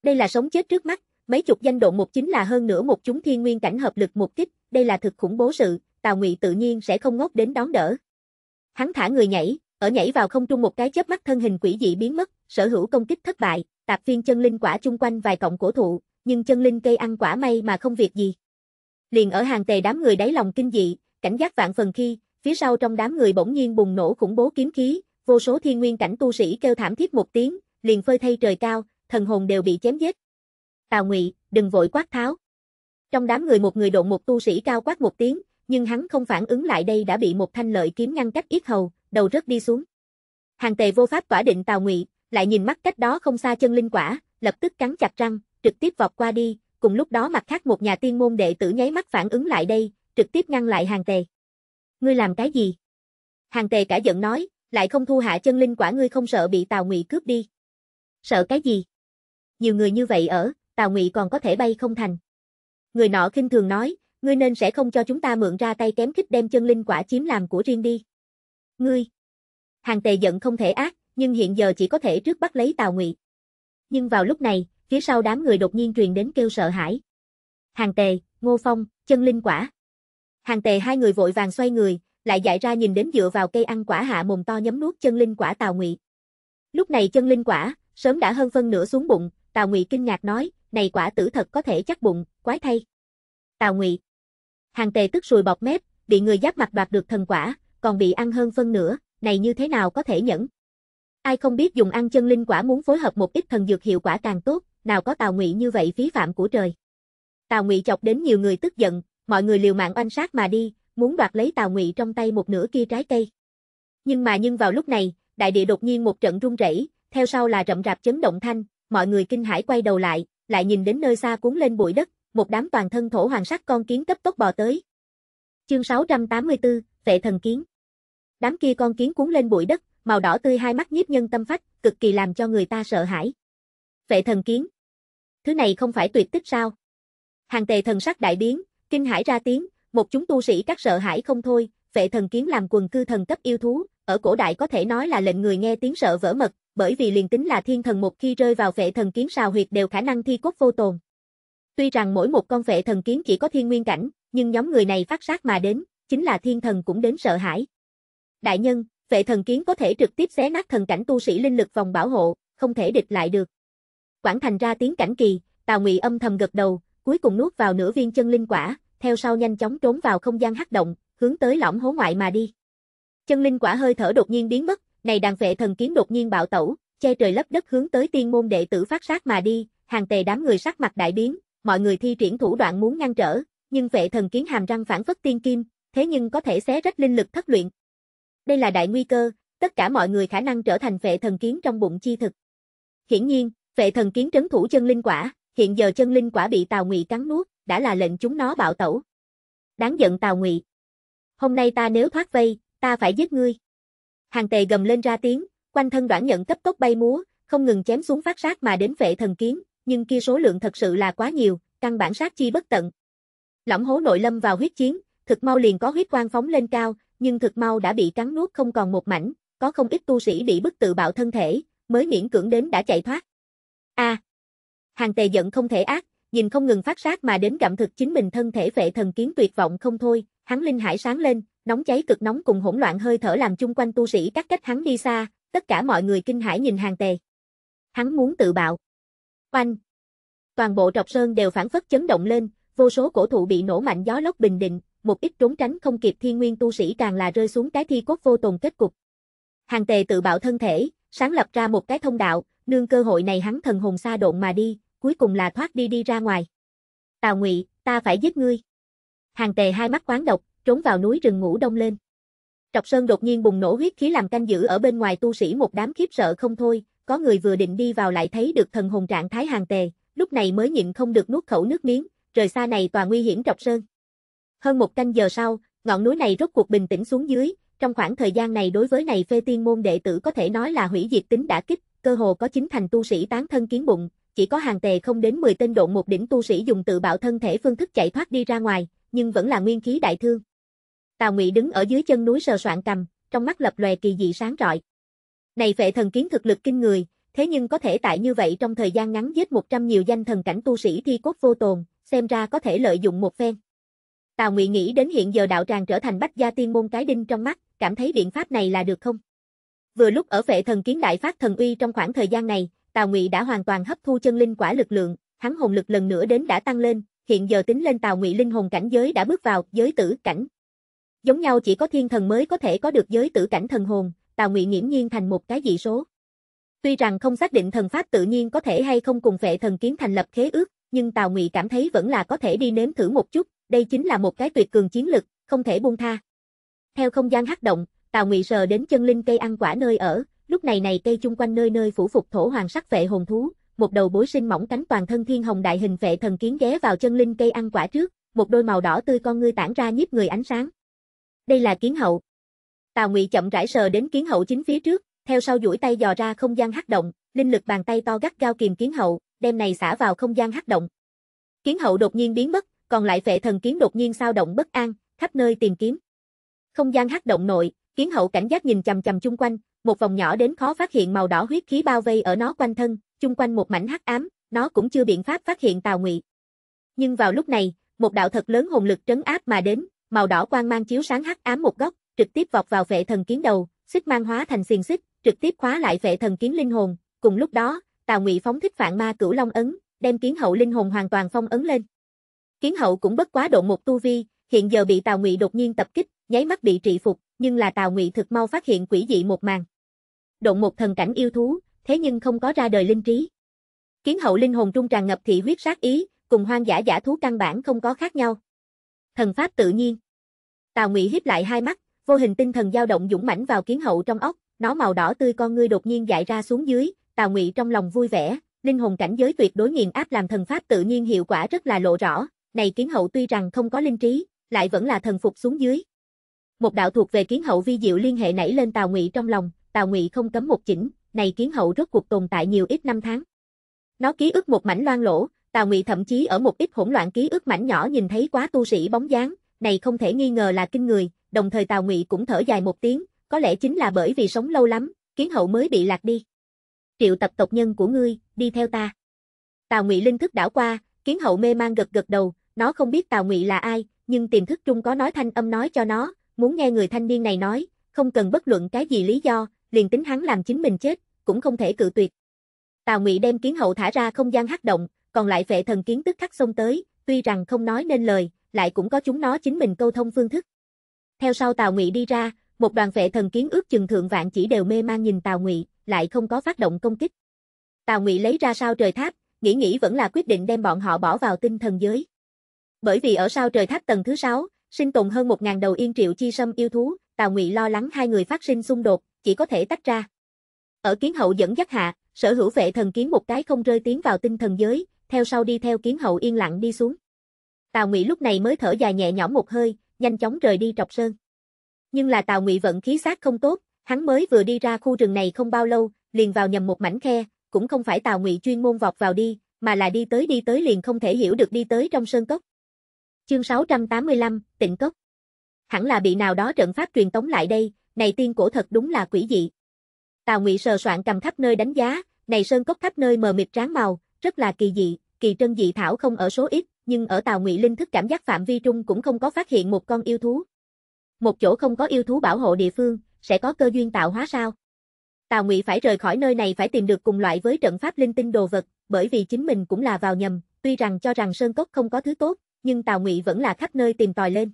Đây là sống chết trước mắt, mấy chục danh độ một chính là hơn nửa một chúng thiên nguyên cảnh hợp lực một kích, đây là thực khủng bố sự, Tào Ngụy tự nhiên sẽ không ngốc đến đón đỡ. Hắn thả người nhảy, ở nhảy vào không trung một cái chớp mắt thân hình quỷ dị biến mất, sở hữu công kích thất bại, tạp viên chân linh quả chung quanh vài cộng cổ thụ, nhưng chân linh cây ăn quả may mà không việc gì. Liền ở hàng tề đám người đáy lòng kinh dị, cảnh giác vạn phần khi, phía sau trong đám người bỗng nhiên bùng nổ khủng bố kiếm khí, vô số thiên nguyên cảnh tu sĩ kêu thảm thiết một tiếng, liền phơi thay trời cao, thần hồn đều bị chém giết. Tào Ngụy, đừng vội quát tháo. Trong đám người một người độn một tu sĩ cao quát một tiếng, nhưng hắn không phản ứng lại đây đã bị một thanh lợi kiếm ngăn cách yết hầu, đầu rớt đi xuống. Hàng Tề vô pháp tỏa định Tào Ngụy, lại nhìn mắt cách đó không xa chân linh quả, lập tức cắn chặt răng, trực tiếp vọt qua đi, cùng lúc đó mặt khác một nhà tiên môn đệ tử nháy mắt phản ứng lại đây, trực tiếp ngăn lại Hàng Tề ngươi làm cái gì? Hàng tề cả giận nói, lại không thu hạ chân linh quả ngươi không sợ bị Tào Ngụy cướp đi. Sợ cái gì? Nhiều người như vậy ở, Tào Ngụy còn có thể bay không thành. Người nọ khinh thường nói, ngươi nên sẽ không cho chúng ta mượn ra tay kém khích đem chân linh quả chiếm làm của riêng đi. Ngươi! Hàng tề giận không thể ác, nhưng hiện giờ chỉ có thể trước bắt lấy Tào Ngụy. Nhưng vào lúc này, phía sau đám người đột nhiên truyền đến kêu sợ hãi. Hàng tề, Ngô Phong, chân linh quả. Hàng tề hai người vội vàng xoay người, lại dại ra nhìn đến dựa vào cây ăn quả hạ mồm to nhấm nuốt chân linh quả Tào Ngụy. Lúc này chân linh quả, sớm đã hơn phân nửa xuống bụng, Tào Ngụy kinh ngạc nói, này quả tử thật có thể chắc bụng, quái thay. Tào Ngụy. Hàng tề tức sùi bọt mép, bị người giáp mặt đoạt được thần quả, còn bị ăn hơn phân nửa, này như thế nào có thể nhẫn. Ai không biết dùng ăn chân linh quả muốn phối hợp một ít thần dược hiệu quả càng tốt, nào có Tào Ngụy như vậy phí phạm của trời. Tào Ngụy chọc đến nhiều người tức giận, mọi người liều mạng oanh sát mà đi, muốn đoạt lấy Tào Ngụy trong tay một nửa kia trái cây. Nhưng mà nhưng vào lúc này, đại địa đột nhiên một trận rung rẩy, theo sau là rậm rạp chấn động thanh, mọi người kinh hãi quay đầu lại, lại nhìn đến nơi xa cuốn lên bụi đất, một đám toàn thân thổ hoàng sắc con kiến cấp tốc bò tới. Chương 684, Vệ thần kiến. Đám kia con kiến cuốn lên bụi đất, màu đỏ tươi hai mắt nhiếp nhân tâm phách, cực kỳ làm cho người ta sợ hãi. Vệ thần kiến. Thứ này không phải tuyệt tích sao? Hàng tề thần sắc đại biến, Kinh hải ra tiếng, một chúng tu sĩ các sợ hãi không thôi, vệ thần kiếm làm quần cư thần cấp yêu thú, ở cổ đại có thể nói là lệnh người nghe tiếng sợ vỡ mật, bởi vì liền tính là thiên thần một khi rơi vào vệ thần kiếm sao huyệt đều khả năng thi cốt vô tồn. Tuy rằng mỗi một con vệ thần kiếm chỉ có thiên nguyên cảnh, nhưng nhóm người này phát sát mà đến, chính là thiên thần cũng đến sợ hãi. Đại nhân, vệ thần kiếm có thể trực tiếp xé nát thần cảnh tu sĩ linh lực vòng bảo hộ, không thể địch lại được. Quảng thành ra tiếng cảnh kỳ, Tào Ngụy âm thầm gật đầu, cuối cùng nuốt vào nửa viên chân linh quả, theo sau nhanh chóng trốn vào không gian hắc động, hướng tới lõm hố ngoại mà đi. Chân linh quả hơi thở đột nhiên biến mất, này đàn vệ thần kiếm đột nhiên bạo tẩu, che trời lấp đất hướng tới tiên môn đệ tử phát sát mà đi, hàng tề đám người sắc mặt đại biến, mọi người thi triển thủ đoạn muốn ngăn trở, nhưng vệ thần kiếm hàm răng phản phất tiên kim, thế nhưng có thể xé rách linh lực thất luyện. Đây là đại nguy cơ, tất cả mọi người khả năng trở thành vệ thần kiếm trong bụng chi thực. Hiển nhiên, vệ thần kiếm trấn thủ chân linh quả, Hiện giờ chân linh quả bị Tào Ngụy cắn nuốt, đã là lệnh chúng nó bạo tẩu. Đáng giận Tào Ngụy. Hôm nay ta nếu thoát vây, ta phải giết ngươi. Hàng tề gầm lên ra tiếng, quanh thân đoạn nhận cấp tốc bay múa, không ngừng chém xuống phát sát mà đến vệ thần kiếm, nhưng kia số lượng thật sự là quá nhiều, căn bản sát chi bất tận. Lõng hố nội lâm vào huyết chiến, thực mau liền có huyết quang phóng lên cao, nhưng thực mau đã bị cắn nuốt không còn một mảnh, có không ít tu sĩ bị bức tự bạo thân thể, mới miễn cưỡng đến đã chạy thoát. A, à, Hàng tề giận không thể ác, nhìn không ngừng phát sát mà đến gặm thực chính mình thân thể vệ thần kiến tuyệt vọng không thôi, hắn linh hải sáng lên, nóng cháy cực nóng cùng hỗn loạn hơi thở làm chung quanh tu sĩ các cách hắn đi xa, tất cả mọi người kinh hãi nhìn hàng tề. Hắn muốn tự bạo. Oanh! Toàn bộ trọc sơn đều phản phất chấn động lên, vô số cổ thụ bị nổ mạnh gió lốc bình định, một ít trốn tránh không kịp thiên nguyên tu sĩ càng là rơi xuống cái thi cốt vô tồn kết cục. Hàng tề tự bạo thân thể, sáng lập ra một cái thông đạo, nương cơ hội này hắn thần hồn xa độn mà đi, cuối cùng là thoát đi đi ra ngoài. Tào Ngụy, ta phải giết ngươi. Hàng Tề hai mắt quán độc, trốn vào núi rừng ngủ đông lên. Trọc Sơn đột nhiên bùng nổ huyết khí làm canh giữ ở bên ngoài tu sĩ một đám khiếp sợ không thôi, có người vừa định đi vào lại thấy được thần hồn trạng thái Hàng Tề, lúc này mới nhịn không được nuốt khẩu nước miếng, rời xa này tòa nguy hiểm Trọc Sơn. Hơn một canh giờ sau, ngọn núi này rốt cuộc bình tĩnh xuống dưới, trong khoảng thời gian này đối với này phê tiên môn đệ tử có thể nói là hủy diệt tính đã kích, cơ hồ có chính thành tu sĩ tán thân kiến bụng, chỉ có hàng tề không đến 10 tên độn một đỉnh tu sĩ dùng tự bạo thân thể phương thức chạy thoát đi ra ngoài, nhưng vẫn là nguyên khí đại thương. Tào Ngụy đứng ở dưới chân núi sờ soạn cầm, trong mắt lập lòe kỳ dị sáng rọi. Này phệ thần kiến thực lực kinh người, thế nhưng có thể tại như vậy trong thời gian ngắn giết 100 nhiều danh thần cảnh tu sĩ thi cốt vô tồn, xem ra có thể lợi dụng một phen. Tào Ngụy nghĩ đến hiện giờ đạo tràng trở thành bách gia tiên môn cái đinh trong mắt, cảm thấy biện pháp này là được không? Vừa lúc ở phệ thần kiến đại phát thần uy trong khoảng thời gian này, Tào Ngụy đã hoàn toàn hấp thu chân linh quả lực lượng, hắn hồn lực lần nữa đến đã tăng lên, hiện giờ tính lên Tào Ngụy linh hồn cảnh giới đã bước vào giới tử cảnh. Giống nhau chỉ có thiên thần mới có thể có được giới tử cảnh thần hồn, Tào Ngụy nghiễm nhiên thành một cái dị số. Tuy rằng không xác định thần pháp tự nhiên có thể hay không cùng vệ thần kiếm thành lập khế ước, nhưng Tào Ngụy cảm thấy vẫn là có thể đi nếm thử một chút, đây chính là một cái tuyệt cường chiến lực, không thể buông tha. Theo không gian hắc động, Tào Ngụy sờ đến chân linh cây ăn quả nơi ở, Lúc này này cây chung quanh nơi nơi phủ phục thổ hoàng sắc vệ hồn thú, một đầu bối sinh mỏng cánh toàn thân thiên hồng đại hình vệ thần kiến ghé vào chân linh cây ăn quả trước, một đôi màu đỏ tươi con ngươi tản ra nhiếp người ánh sáng. Đây là kiến hậu. Tào Ngụy chậm rãi sờ đến kiến hậu chính phía trước, theo sau duỗi tay dò ra không gian hắc động, linh lực bàn tay to gắt cao kìm kiến hậu, đem này xả vào không gian hắc động. Kiến hậu đột nhiên biến mất, còn lại vệ thần kiến đột nhiên sao động bất an, khắp nơi tìm kiếm. Không gian hắc động nội, kiến hậu cảnh giác nhìn chằm chằm chung quanh, một vòng nhỏ đến khó phát hiện màu đỏ huyết khí bao vây ở nó quanh thân, chung quanh một mảnh hắc ám, nó cũng chưa biện pháp phát hiện Tào Ngụy. Nhưng vào lúc này, một đạo thật lớn hồn lực trấn áp mà đến, màu đỏ quang mang chiếu sáng hắc ám một góc, trực tiếp vọt vào vệ thần kiến đầu, xích mang hóa thành xiên xích, trực tiếp khóa lại vệ thần kiến linh hồn, cùng lúc đó, Tào Ngụy phóng thích Phạn Ma Cửu Long ấn, đem kiến hậu linh hồn hoàn toàn phong ấn lên. Kiến hậu cũng bất quá độ một tu vi, hiện giờ bị Tào Ngụy đột nhiên tập kích, nháy mắt bị trị phục, nhưng là Tào Ngụy thực mau phát hiện quỷ dị một màn. Động một thần cảnh yêu thú, thế nhưng không có ra đời linh trí. Kiến hậu linh hồn trung tràn ngập thị huyết sát ý, cùng hoang dã giả thú căn bản không có khác nhau. Thần pháp tự nhiên. Tào Ngụy híp lại hai mắt, vô hình tinh thần dao động dũng mãnh vào kiến hậu trong ốc, nó màu đỏ tươi con ngươi đột nhiên dại ra xuống dưới, Tào Ngụy trong lòng vui vẻ, linh hồn cảnh giới tuyệt đối nghiền áp làm thần pháp tự nhiên hiệu quả rất là lộ rõ, này kiến hậu tuy rằng không có linh trí, lại vẫn là thần phục xuống dưới. Một đạo thuộc về kiến hậu vi diệu liên hệ nảy lên Tào Ngụy trong lòng, Tào Ngụy không cấm một chỉnh, này kiến hậu rốt cuộc tồn tại nhiều ít năm tháng. Nó ký ức một mảnh loang lỗ, Tào Ngụy thậm chí ở một ít hỗn loạn ký ức mảnh nhỏ nhìn thấy quá tu sĩ bóng dáng, này không thể nghi ngờ là kinh người, đồng thời Tào Ngụy cũng thở dài một tiếng, có lẽ chính là bởi vì sống lâu lắm, kiến hậu mới bị lạc đi. Triệu tập tộc nhân của ngươi, đi theo ta. Tào Ngụy linh thức đảo qua, kiến hậu mê mang gật gật đầu, nó không biết Tào Ngụy là ai, nhưng tiềm thức trung có nói thanh âm nói cho nó, muốn nghe người thanh niên này nói, không cần bất luận cái gì lý do, liền tính hắn làm chính mình chết, cũng không thể cự tuyệt. Tào Ngụy đem kiến hậu thả ra không gian hắc động, còn lại vệ thần kiến tức khắc xông tới, tuy rằng không nói nên lời, lại cũng có chúng nó chính mình câu thông phương thức. Theo sau Tào Ngụy đi ra, một đoàn vệ thần kiến ước chừng thượng vạn chỉ đều mê mang nhìn Tào Ngụy, lại không có phát động công kích. Tào Ngụy lấy ra sao trời tháp, nghĩ nghĩ vẫn là quyết định đem bọn họ bỏ vào tinh thần giới. Bởi vì ở sao trời tháp tầng thứ 6, Sinh tồn hơn 1.000 đầu yên triệu chi sâm yêu thú, Tào Ngụy lo lắng hai người phát sinh xung đột, chỉ có thể tách ra. Ở kiến hậu dẫn dắt hạ, sở hữu vệ thần kiến một cái không rơi tiến vào tinh thần giới, theo sau đi theo kiến hậu yên lặng đi xuống. Tào Ngụy lúc này mới thở dài nhẹ nhõm một hơi, nhanh chóng rời đi trọc sơn. Nhưng là Tào Ngụy vận khí sát không tốt, hắn mới vừa đi ra khu rừng này không bao lâu, liền vào nhầm một mảnh khe, cũng không phải Tào Ngụy chuyên môn vọt vào đi, mà là đi tới đi tới liền không thể hiểu được đi tới trong sơn cốc. Chương 685, tịnh cốc. Hẳn là bị nào đó trận pháp truyền tống lại đây, này tiên cổ thật đúng là quỷ dị. Tào Ngụy sờ soạn cầm khắp nơi đánh giá, này sơn cốc khắp nơi mờ mịt tráng màu, rất là kỳ dị, kỳ trân dị thảo không ở số ít, nhưng ở Tào Ngụy linh thức cảm giác phạm vi trung cũng không có phát hiện một con yêu thú. Một chỗ không có yêu thú bảo hộ địa phương, sẽ có cơ duyên tạo hóa sao? Tào Ngụy phải rời khỏi nơi này phải tìm được cùng loại với trận pháp linh tinh đồ vật, bởi vì chính mình cũng là vào nhầm, tuy rằng cho rằng sơn cốc không có thứ tốt, nhưng Tào Ngụy vẫn là khắp nơi tìm tòi lên.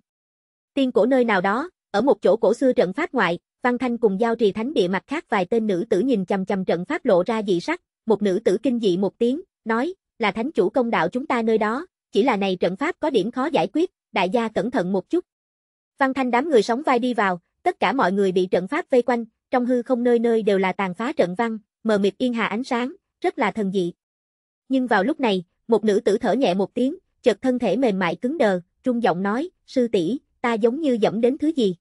Tiên cổ nơi nào đó, ở một chỗ cổ xưa trận pháp ngoại, Văn Thanh cùng giao trì thánh địa mặt khác vài tên nữ tử nhìn chằm chằm trận pháp lộ ra dị sắc, một nữ tử kinh dị một tiếng, nói, là thánh chủ công đạo chúng ta nơi đó, chỉ là này trận pháp có điểm khó giải quyết, đại gia cẩn thận một chút. Văn Thanh đám người sóng vai đi vào, tất cả mọi người bị trận pháp vây quanh, trong hư không nơi nơi đều là tàn phá trận văn, mờ mịt yên hà ánh sáng, rất là thần dị. Nhưng vào lúc này, một nữ tử thở nhẹ một tiếng, chợt thân thể mềm mại cứng đờ, trung giọng nói, sư tỷ, ta giống như dẫm đến thứ gì.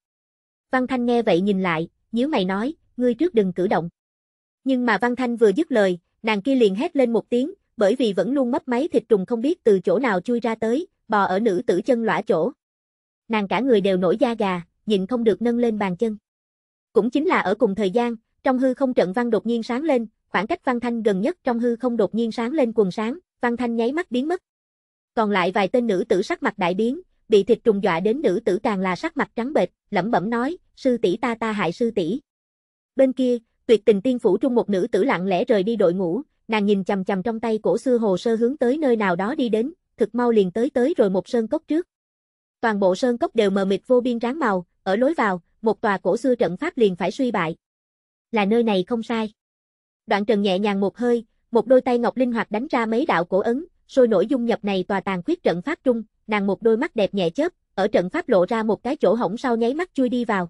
Văn Thanh nghe vậy nhìn lại, nhíu mày nói, ngươi trước đừng cử động. Nhưng mà Văn Thanh vừa dứt lời, nàng kia liền hét lên một tiếng, bởi vì vẫn luôn mấp máy thịt trùng không biết từ chỗ nào chui ra tới, bò ở nữ tử chân lõa chỗ. Nàng cả người đều nổi da gà, nhìn không được nâng lên bàn chân. Cũng chính là ở cùng thời gian, trong hư không trận văn đột nhiên sáng lên, khoảng cách Văn Thanh gần nhất trong hư không đột nhiên sáng lên quần sáng, Văn Thanh nháy mắt biến mất. Còn lại vài tên nữ tử sắc mặt đại biến, bị thịt trùng dọa đến nữ tử càng là sắc mặt trắng bệch, lẩm bẩm nói, sư tỷ ta ta hại sư tỷ. Bên kia, tuyệt tình tiên phủ trung một nữ tử lặng lẽ rời đi đội ngũ, nàng nhìn chằm chằm trong tay cổ xưa hồ sơ hướng tới nơi nào đó đi đến, thực mau liền tới tới rồi một sơn cốc trước. Toàn bộ sơn cốc đều mờ mịt vô biên ráng màu, ở lối vào, một tòa cổ xưa trận pháp liền phải suy bại. Là nơi này không sai. Đoạn Trần nhẹ nhàng một hơi, một đôi tay ngọc linh hoạt đánh ra mấy đạo cổ ấn, sôi nổi dung nhập này tòa tàn khuyết trận pháp trung, nàng một đôi mắt đẹp nhẹ chớp, ở trận pháp lộ ra một cái chỗ hổng sau nháy mắt chui đi vào.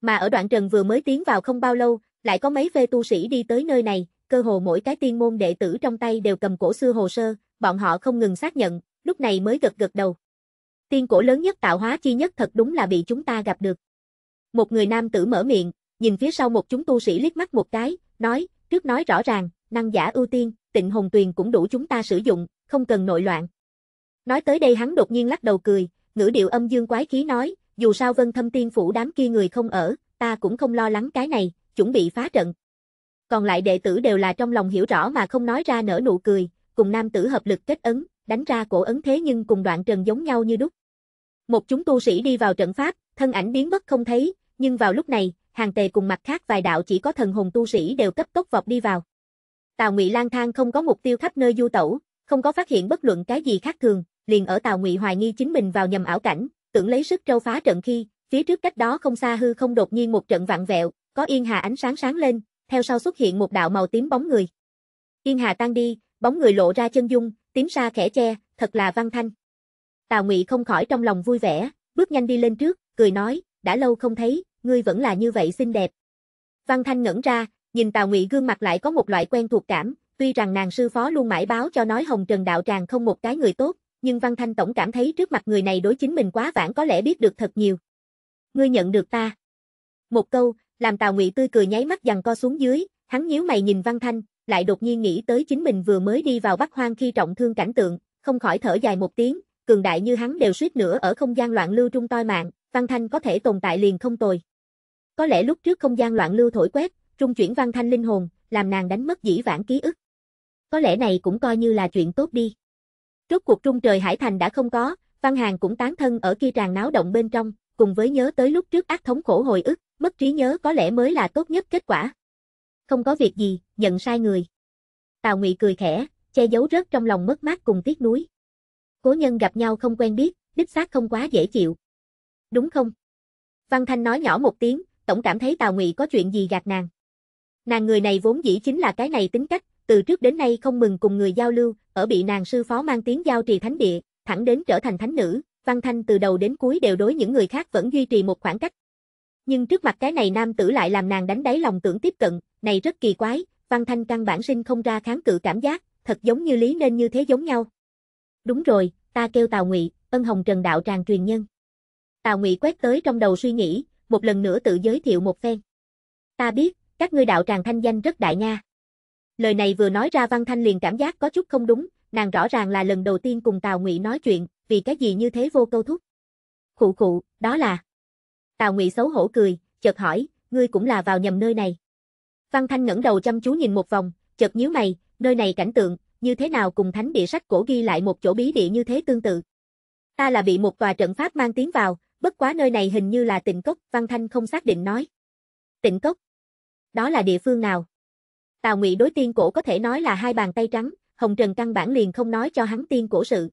Mà ở đoạn trần vừa mới tiến vào không bao lâu, lại có mấy phê tu sĩ đi tới nơi này, cơ hồ mỗi cái tiên môn đệ tử trong tay đều cầm cổ xưa hồ sơ, bọn họ không ngừng xác nhận, lúc này mới gật gật đầu. Tiên cổ lớn nhất tạo hóa chi nhất thật đúng là bị chúng ta gặp được. Một người nam tử mở miệng, nhìn phía sau một chúng tu sĩ liếc mắt một cái, nói, trước nói rõ ràng, năng giả ưu tiên, tịnh hồn tuyền cũng đủ chúng ta sử dụng, không cần nội loạn. Nói tới đây hắn đột nhiên lắc đầu cười, ngữ điệu âm dương quái khí nói, dù sao vân thâm tiên phủ đám kia người không ở, ta cũng không lo lắng cái này, chuẩn bị phá trận. Còn lại đệ tử đều là trong lòng hiểu rõ mà không nói ra nở nụ cười, cùng nam tử hợp lực kết ấn, đánh ra cổ ấn thế nhưng cùng đoạn trần giống nhau như đúc. Một chúng tu sĩ đi vào trận pháp, thân ảnh biến mất không thấy, nhưng vào lúc này, hàng tề cùng mặt khác vài đạo chỉ có thần hồn tu sĩ đều cấp tốc vọt đi vào. Tào Ngụy lang thang không có mục tiêu khắp nơi du tẩu, không có phát hiện bất luận cái gì khác thường, liền ở Tào Ngụy hoài nghi chính mình vào nhầm ảo cảnh, tưởng lấy sức trâu phá trận khi, phía trước cách đó không xa hư không đột nhiên một trận vặn vẹo, có yên hà ánh sáng sáng lên, theo sau xuất hiện một đạo màu tím bóng người. Yên hà tan đi, bóng người lộ ra chân dung, tím sa khẽ che, thật là văn thanh. Tào Ngụy không khỏi trong lòng vui vẻ, bước nhanh đi lên trước, cười nói, đã lâu không thấy, ngươi vẫn là như vậy xinh đẹp. Văn Thanh ngẩn ra, Nhìn Tào Ngụy gương mặt lại có một loại quen thuộc cảm, tuy rằng nàng sư phó luôn mãi báo cho nói Hồng Trần đạo tràng không một cái người tốt, nhưng Văn Thanh tổng cảm thấy trước mặt người này đối chính mình quá vãng có lẽ biết được thật nhiều. Ngươi nhận được ta. Một câu, làm Tào Ngụy tươi cười nháy mắt dằn co xuống dưới, hắn nhíu mày nhìn Văn Thanh, lại đột nhiên nghĩ tới chính mình vừa mới đi vào Bắc Hoang khi trọng thương cảnh tượng, không khỏi thở dài một tiếng, cường đại như hắn đều suýt nữa ở không gian loạn lưu trung toi mạng, Văn Thanh có thể tồn tại liền không tồi. Có lẽ lúc trước không gian loạn lưu thổi quét, trung chuyển văn thanh linh hồn, làm nàng đánh mất dĩ vãng ký ức. Có lẽ này cũng coi như là chuyện tốt đi. Rốt cuộc trung trời Hải Thành đã không có, Văn Hàng cũng tán thân ở kia tràn náo động bên trong, cùng với nhớ tới lúc trước ác thống khổ hồi ức, mất trí nhớ có lẽ mới là tốt nhất kết quả. Không có việc gì, nhận sai người. Tào Ngụy cười khẽ, che giấu rớt trong lòng mất mát cùng tiếc nuối. Cố nhân gặp nhau không quen biết, đích xác không quá dễ chịu. Đúng không? Văn Thanh nói nhỏ một tiếng, tổng cảm thấy Tào Ngụy có chuyện gì gạt nàng. Nàng người này vốn dĩ chính là cái này tính cách, từ trước đến nay không mừng cùng người giao lưu, ở bị nàng sư phó mang tiếng giao trì thánh địa, thẳng đến trở thành thánh nữ, Văn Thanh từ đầu đến cuối đều đối những người khác vẫn duy trì một khoảng cách. Nhưng trước mặt cái này nam tử lại làm nàng đánh đáy lòng tưởng tiếp cận, này rất kỳ quái, Văn Thanh căn bản sinh không ra kháng cự cảm giác, thật giống như lý nên như thế giống nhau. Đúng rồi, ta kêu Tào Ngụy, Ân Hồng Trần đạo tràng truyền nhân. Tào Ngụy quét tới trong đầu suy nghĩ, một lần nữa tự giới thiệu một phen. Ta biết, các ngươi đạo tràng thanh danh rất đại nha. Lời này vừa nói ra Văn Thanh liền cảm giác có chút không đúng, nàng rõ ràng là lần đầu tiên cùng Tào Ngụy nói chuyện, vì cái gì như thế vô câu thúc. Khụ khụ, đó là. Tào Ngụy xấu hổ cười, chợt hỏi, ngươi cũng là vào nhầm nơi này. Văn Thanh ngẩng đầu chăm chú nhìn một vòng, chợt nhíu mày, nơi này cảnh tượng, như thế nào cùng thánh địa sách cổ ghi lại một chỗ bí địa như thế tương tự. Ta là bị một tòa trận pháp mang tiến vào, bất quá nơi này hình như là tịnh cốc, Văn Thanh không xác định nói. Tịnh cốc. Đó là địa phương nào? Tào Ngụy đối tiên cổ có thể nói là hai bàn tay trắng, Hồng Trần căn bản liền không nói cho hắn tiên cổ sự.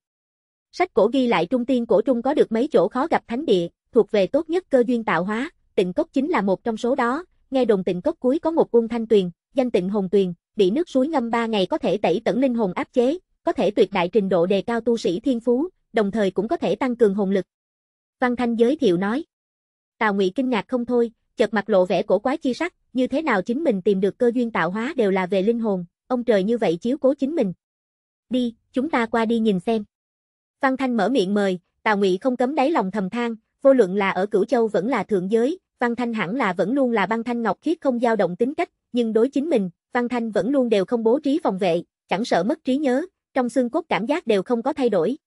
Sách cổ ghi lại trung tiên cổ trung có được mấy chỗ khó gặp thánh địa, thuộc về tốt nhất cơ duyên tạo hóa, Tịnh Cốc chính là một trong số đó, nghe đồn Tịnh Cốc cuối có một cung thanh tuyền, danh Tịnh Hồng Tuyền, bị nước suối ngâm 3 ngày có thể tẩy tẩn linh hồn áp chế, có thể tuyệt đại trình độ đề cao tu sĩ thiên phú, đồng thời cũng có thể tăng cường hồn lực. Văn Thanh giới thiệu nói. Tào Ngụy kinh ngạc không thôi, chợt mặt lộ vẻ cổ quái chi sắc, như thế nào chính mình tìm được cơ duyên tạo hóa đều là về linh hồn, ông trời như vậy chiếu cố chính mình. Đi, chúng ta qua đi nhìn xem. Văn Thanh mở miệng mời, Tào Ngụy không cấm đáy lòng thầm than, vô luận là ở Cửu Châu vẫn là thượng giới, Văn Thanh hẳn là vẫn luôn là băng thanh ngọc khiết không dao động tính cách, nhưng đối chính mình, Văn Thanh vẫn luôn đều không bố trí phòng vệ, chẳng sợ mất trí nhớ, trong xương cốt cảm giác đều không có thay đổi.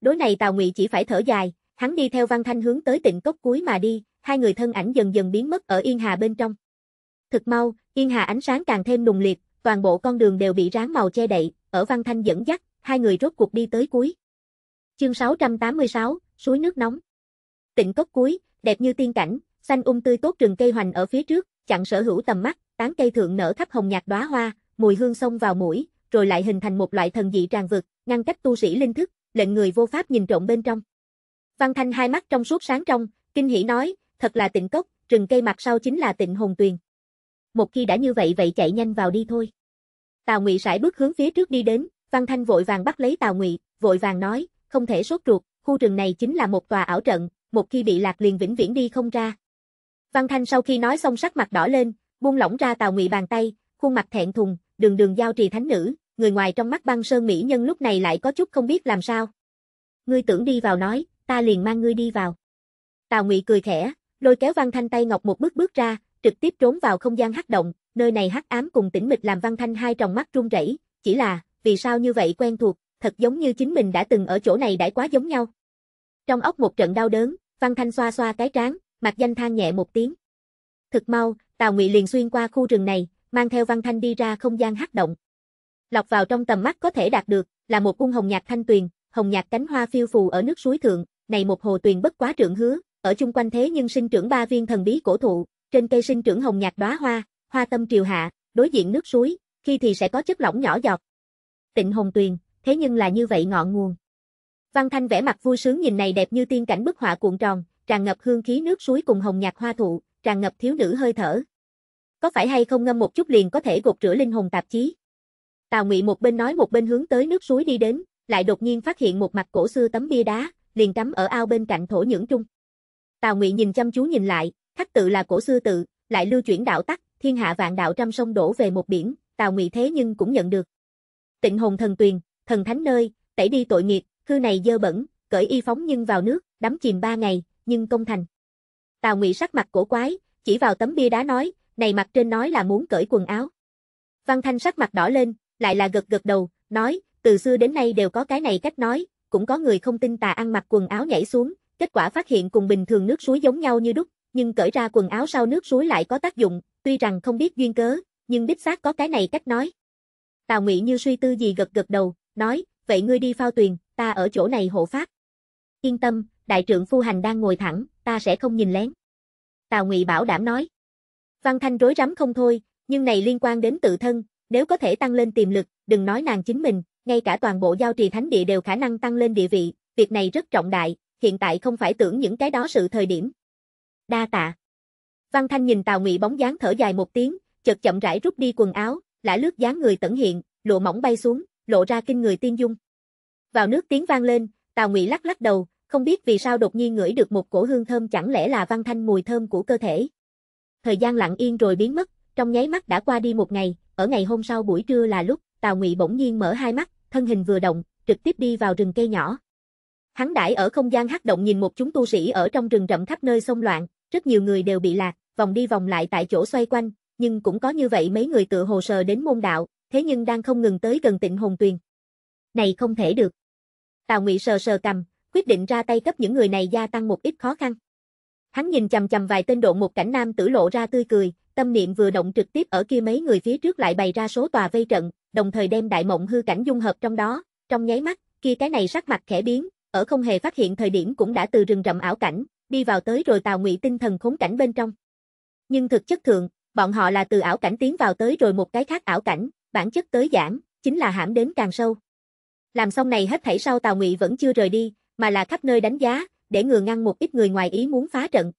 Đối này Tào Ngụy chỉ phải thở dài, hắn đi theo Văn Thanh hướng tới tịnh cốc cuối mà đi, hai người thân ảnh dần dần biến mất ở yên hà bên trong. Thực mau, yên hà ánh sáng càng thêm nùng liệt, toàn bộ con đường đều bị ráng màu che đậy, ở Văn Thanh dẫn dắt, hai người rốt cuộc đi tới cuối. Chương 686, suối nước nóng. Tịnh cốc cuối, đẹp như tiên cảnh, xanh um tươi tốt rừng cây hoành ở phía trước, chặn sở hữu tầm mắt, tán cây thượng nở khắp hồng nhạt đóa hoa, mùi hương xông vào mũi, rồi lại hình thành một loại thần dị tràn vực, ngăn cách tu sĩ linh thức, lệnh người vô pháp nhìn trộm bên trong. Văn Thanh hai mắt trong suốt sáng trong, kinh hỉ nói, thật là tịnh cốc, rừng cây mặt sau chính là tịnh hồn tuyền một khi đã như vậy vậy chạy nhanh vào đi thôi. Tào Ngụy sải bước hướng phía trước đi đến, Văn Thanh vội vàng bắt lấy Tào Ngụy, vội vàng nói, không thể sốt ruột, khu rừng này chính là một tòa ảo trận, một khi bị lạc liền vĩnh viễn đi không ra. Văn Thanh sau khi nói xong sắc mặt đỏ lên, buông lỏng ra Tào Ngụy bàn tay, khuôn mặt thẹn thùng, đường đường giao trì thánh nữ, người ngoài trong mắt băng sơn mỹ nhân lúc này lại có chút không biết làm sao. Ngươi tưởng đi vào nói, ta liền mang ngươi đi vào. Tào Ngụy cười khẽ, lôi kéo Văn Thanh tay ngọc một bước bước ra, trực tiếp trốn vào không gian hắc động, nơi này hắc ám cùng tĩnh mịch làm Văn Thanh hai tròng mắt run rẩy, chỉ là, vì sao như vậy quen thuộc, thật giống như chính mình đã từng ở chỗ này đã quá giống nhau. Trong ốc một trận đau đớn, Văn Thanh xoa xoa cái trán, mặt danh than nhẹ một tiếng. Thực mau, Tào Ngụy liền xuyên qua khu rừng này, mang theo Văn Thanh đi ra không gian hắc động. Lọc vào trong tầm mắt có thể đạt được, là một cung hồng nhạt thanh tuyền, hồng nhạt cánh hoa phiêu phù ở nước suối thượng, này một hồ tuyền bất quá trượng hứa, ở chung quanh thế nhưng sinh trưởng ba viên thần bí cổ thụ, trên cây sinh trưởng hồng nhạt đóa hoa, hoa tâm triều hạ, đối diện nước suối, khi thì sẽ có chất lỏng nhỏ giọt. Tịnh Hồng Tuyền, thế nhưng là như vậy ngọn nguồn. Văn Thanh vẻ mặt vui sướng nhìn này đẹp như tiên cảnh bức họa cuộn tròn, tràn ngập hương khí nước suối cùng hồng nhạt hoa thụ, tràn ngập thiếu nữ hơi thở. Có phải hay không ngâm một chút liền có thể gột rửa linh hồn tạp chí? Tào Ngụy một bên nói một bên hướng tới nước suối đi đến, lại đột nhiên phát hiện một mặt cổ xưa tấm bia đá, liền cắm ở ao bên cạnh thổ nhưỡng trung. Tào Ngụy nhìn chăm chú nhìn lại, Thác tự là cổ sư tự, lại lưu chuyển đạo tắc, thiên hạ vạn đạo trăm sông đổ về một biển, Tào Ngụy thế nhưng cũng nhận được. Tịnh hồn thần tuyền, thần thánh nơi, tẩy đi tội nghiệp, khư này dơ bẩn, cởi y phóng nhưng vào nước, đắm chìm ba ngày, nhưng công thành. Tào Ngụy sắc mặt cổ quái, chỉ vào tấm bia đá nói, này mặt trên nói là muốn cởi quần áo. Văn Thanh sắc mặt đỏ lên, lại là gật gật đầu, nói, từ xưa đến nay đều có cái này cách nói, cũng có người không tin tà ăn mặc quần áo nhảy xuống, kết quả phát hiện cùng bình thường nước suối giống nhau như đúc, nhưng cởi ra quần áo sau nước suối lại có tác dụng, tuy rằng không biết duyên cớ, nhưng đích xác có cái này cách nói. Tào Ngụy như suy tư gì gật gật đầu, nói, vậy ngươi đi phao tuyền, ta ở chỗ này hộ pháp. Yên tâm, đại trưởng phu hành đang ngồi thẳng, ta sẽ không nhìn lén. Tào Ngụy bảo đảm nói. Văn Thanh rối rắm không thôi, nhưng này liên quan đến tự thân, nếu có thể tăng lên tiềm lực, đừng nói nàng chính mình, ngay cả toàn bộ giao trì thánh địa đều khả năng tăng lên địa vị, việc này rất trọng đại, hiện tại không phải tưởng những cái đó sự thời điểm, đa tạ. Văn Thanh nhìn Tào Ngụy bóng dáng thở dài một tiếng, chợt chậm rãi rút đi quần áo, lã lướt dáng người tẩn hiện, lụa mỏng bay xuống, lộ ra kinh người tiên dung. Vào nước tiếng vang lên, Tào Ngụy lắc lắc đầu, không biết vì sao đột nhiên ngửi được một cổ hương thơm chẳng lẽ là Văn Thanh mùi thơm của cơ thể. Thời gian lặng yên rồi biến mất, trong nháy mắt đã qua đi một ngày, ở ngày hôm sau buổi trưa là lúc Tào Ngụy bỗng nhiên mở hai mắt, thân hình vừa động, trực tiếp đi vào rừng cây nhỏ. Hắn đãi ở không gian hắc động nhìn một chúng tu sĩ ở trong rừng rậm khắp nơi xông loạn, rất nhiều người đều bị lạc, vòng đi vòng lại tại chỗ xoay quanh, nhưng cũng có như vậy mấy người tự hồ sờ đến môn đạo, thế nhưng đang không ngừng tới gần tịnh hồn tuyền. Này không thể được. Tào Ngụy sờ sờ cầm, quyết định ra tay cấp những người này gia tăng một ít khó khăn. Hắn nhìn chầm chầm vài tên độ một cảnh nam tử lộ ra tươi cười, tâm niệm vừa động trực tiếp ở kia mấy người phía trước lại bày ra số tòa vây trận, đồng thời đem đại mộng hư cảnh dung hợp trong đó, trong nháy mắt, kia cái này sắc mặt khẽ biến, ở không hề phát hiện thời điểm cũng đã từ rừng rậm ảo cảnh, đi vào tới rồi tào ngụy tinh thần khốn cảnh bên trong. Nhưng thực chất thượng, bọn họ là từ ảo cảnh tiến vào tới rồi một cái khác ảo cảnh, bản chất tới giảm chính là hãm đến càng sâu. Làm xong này hết thảy sau Tào Ngụy vẫn chưa rời đi, mà là khắp nơi đánh giá, để ngừa ngăn một ít người ngoài ý muốn phá trận.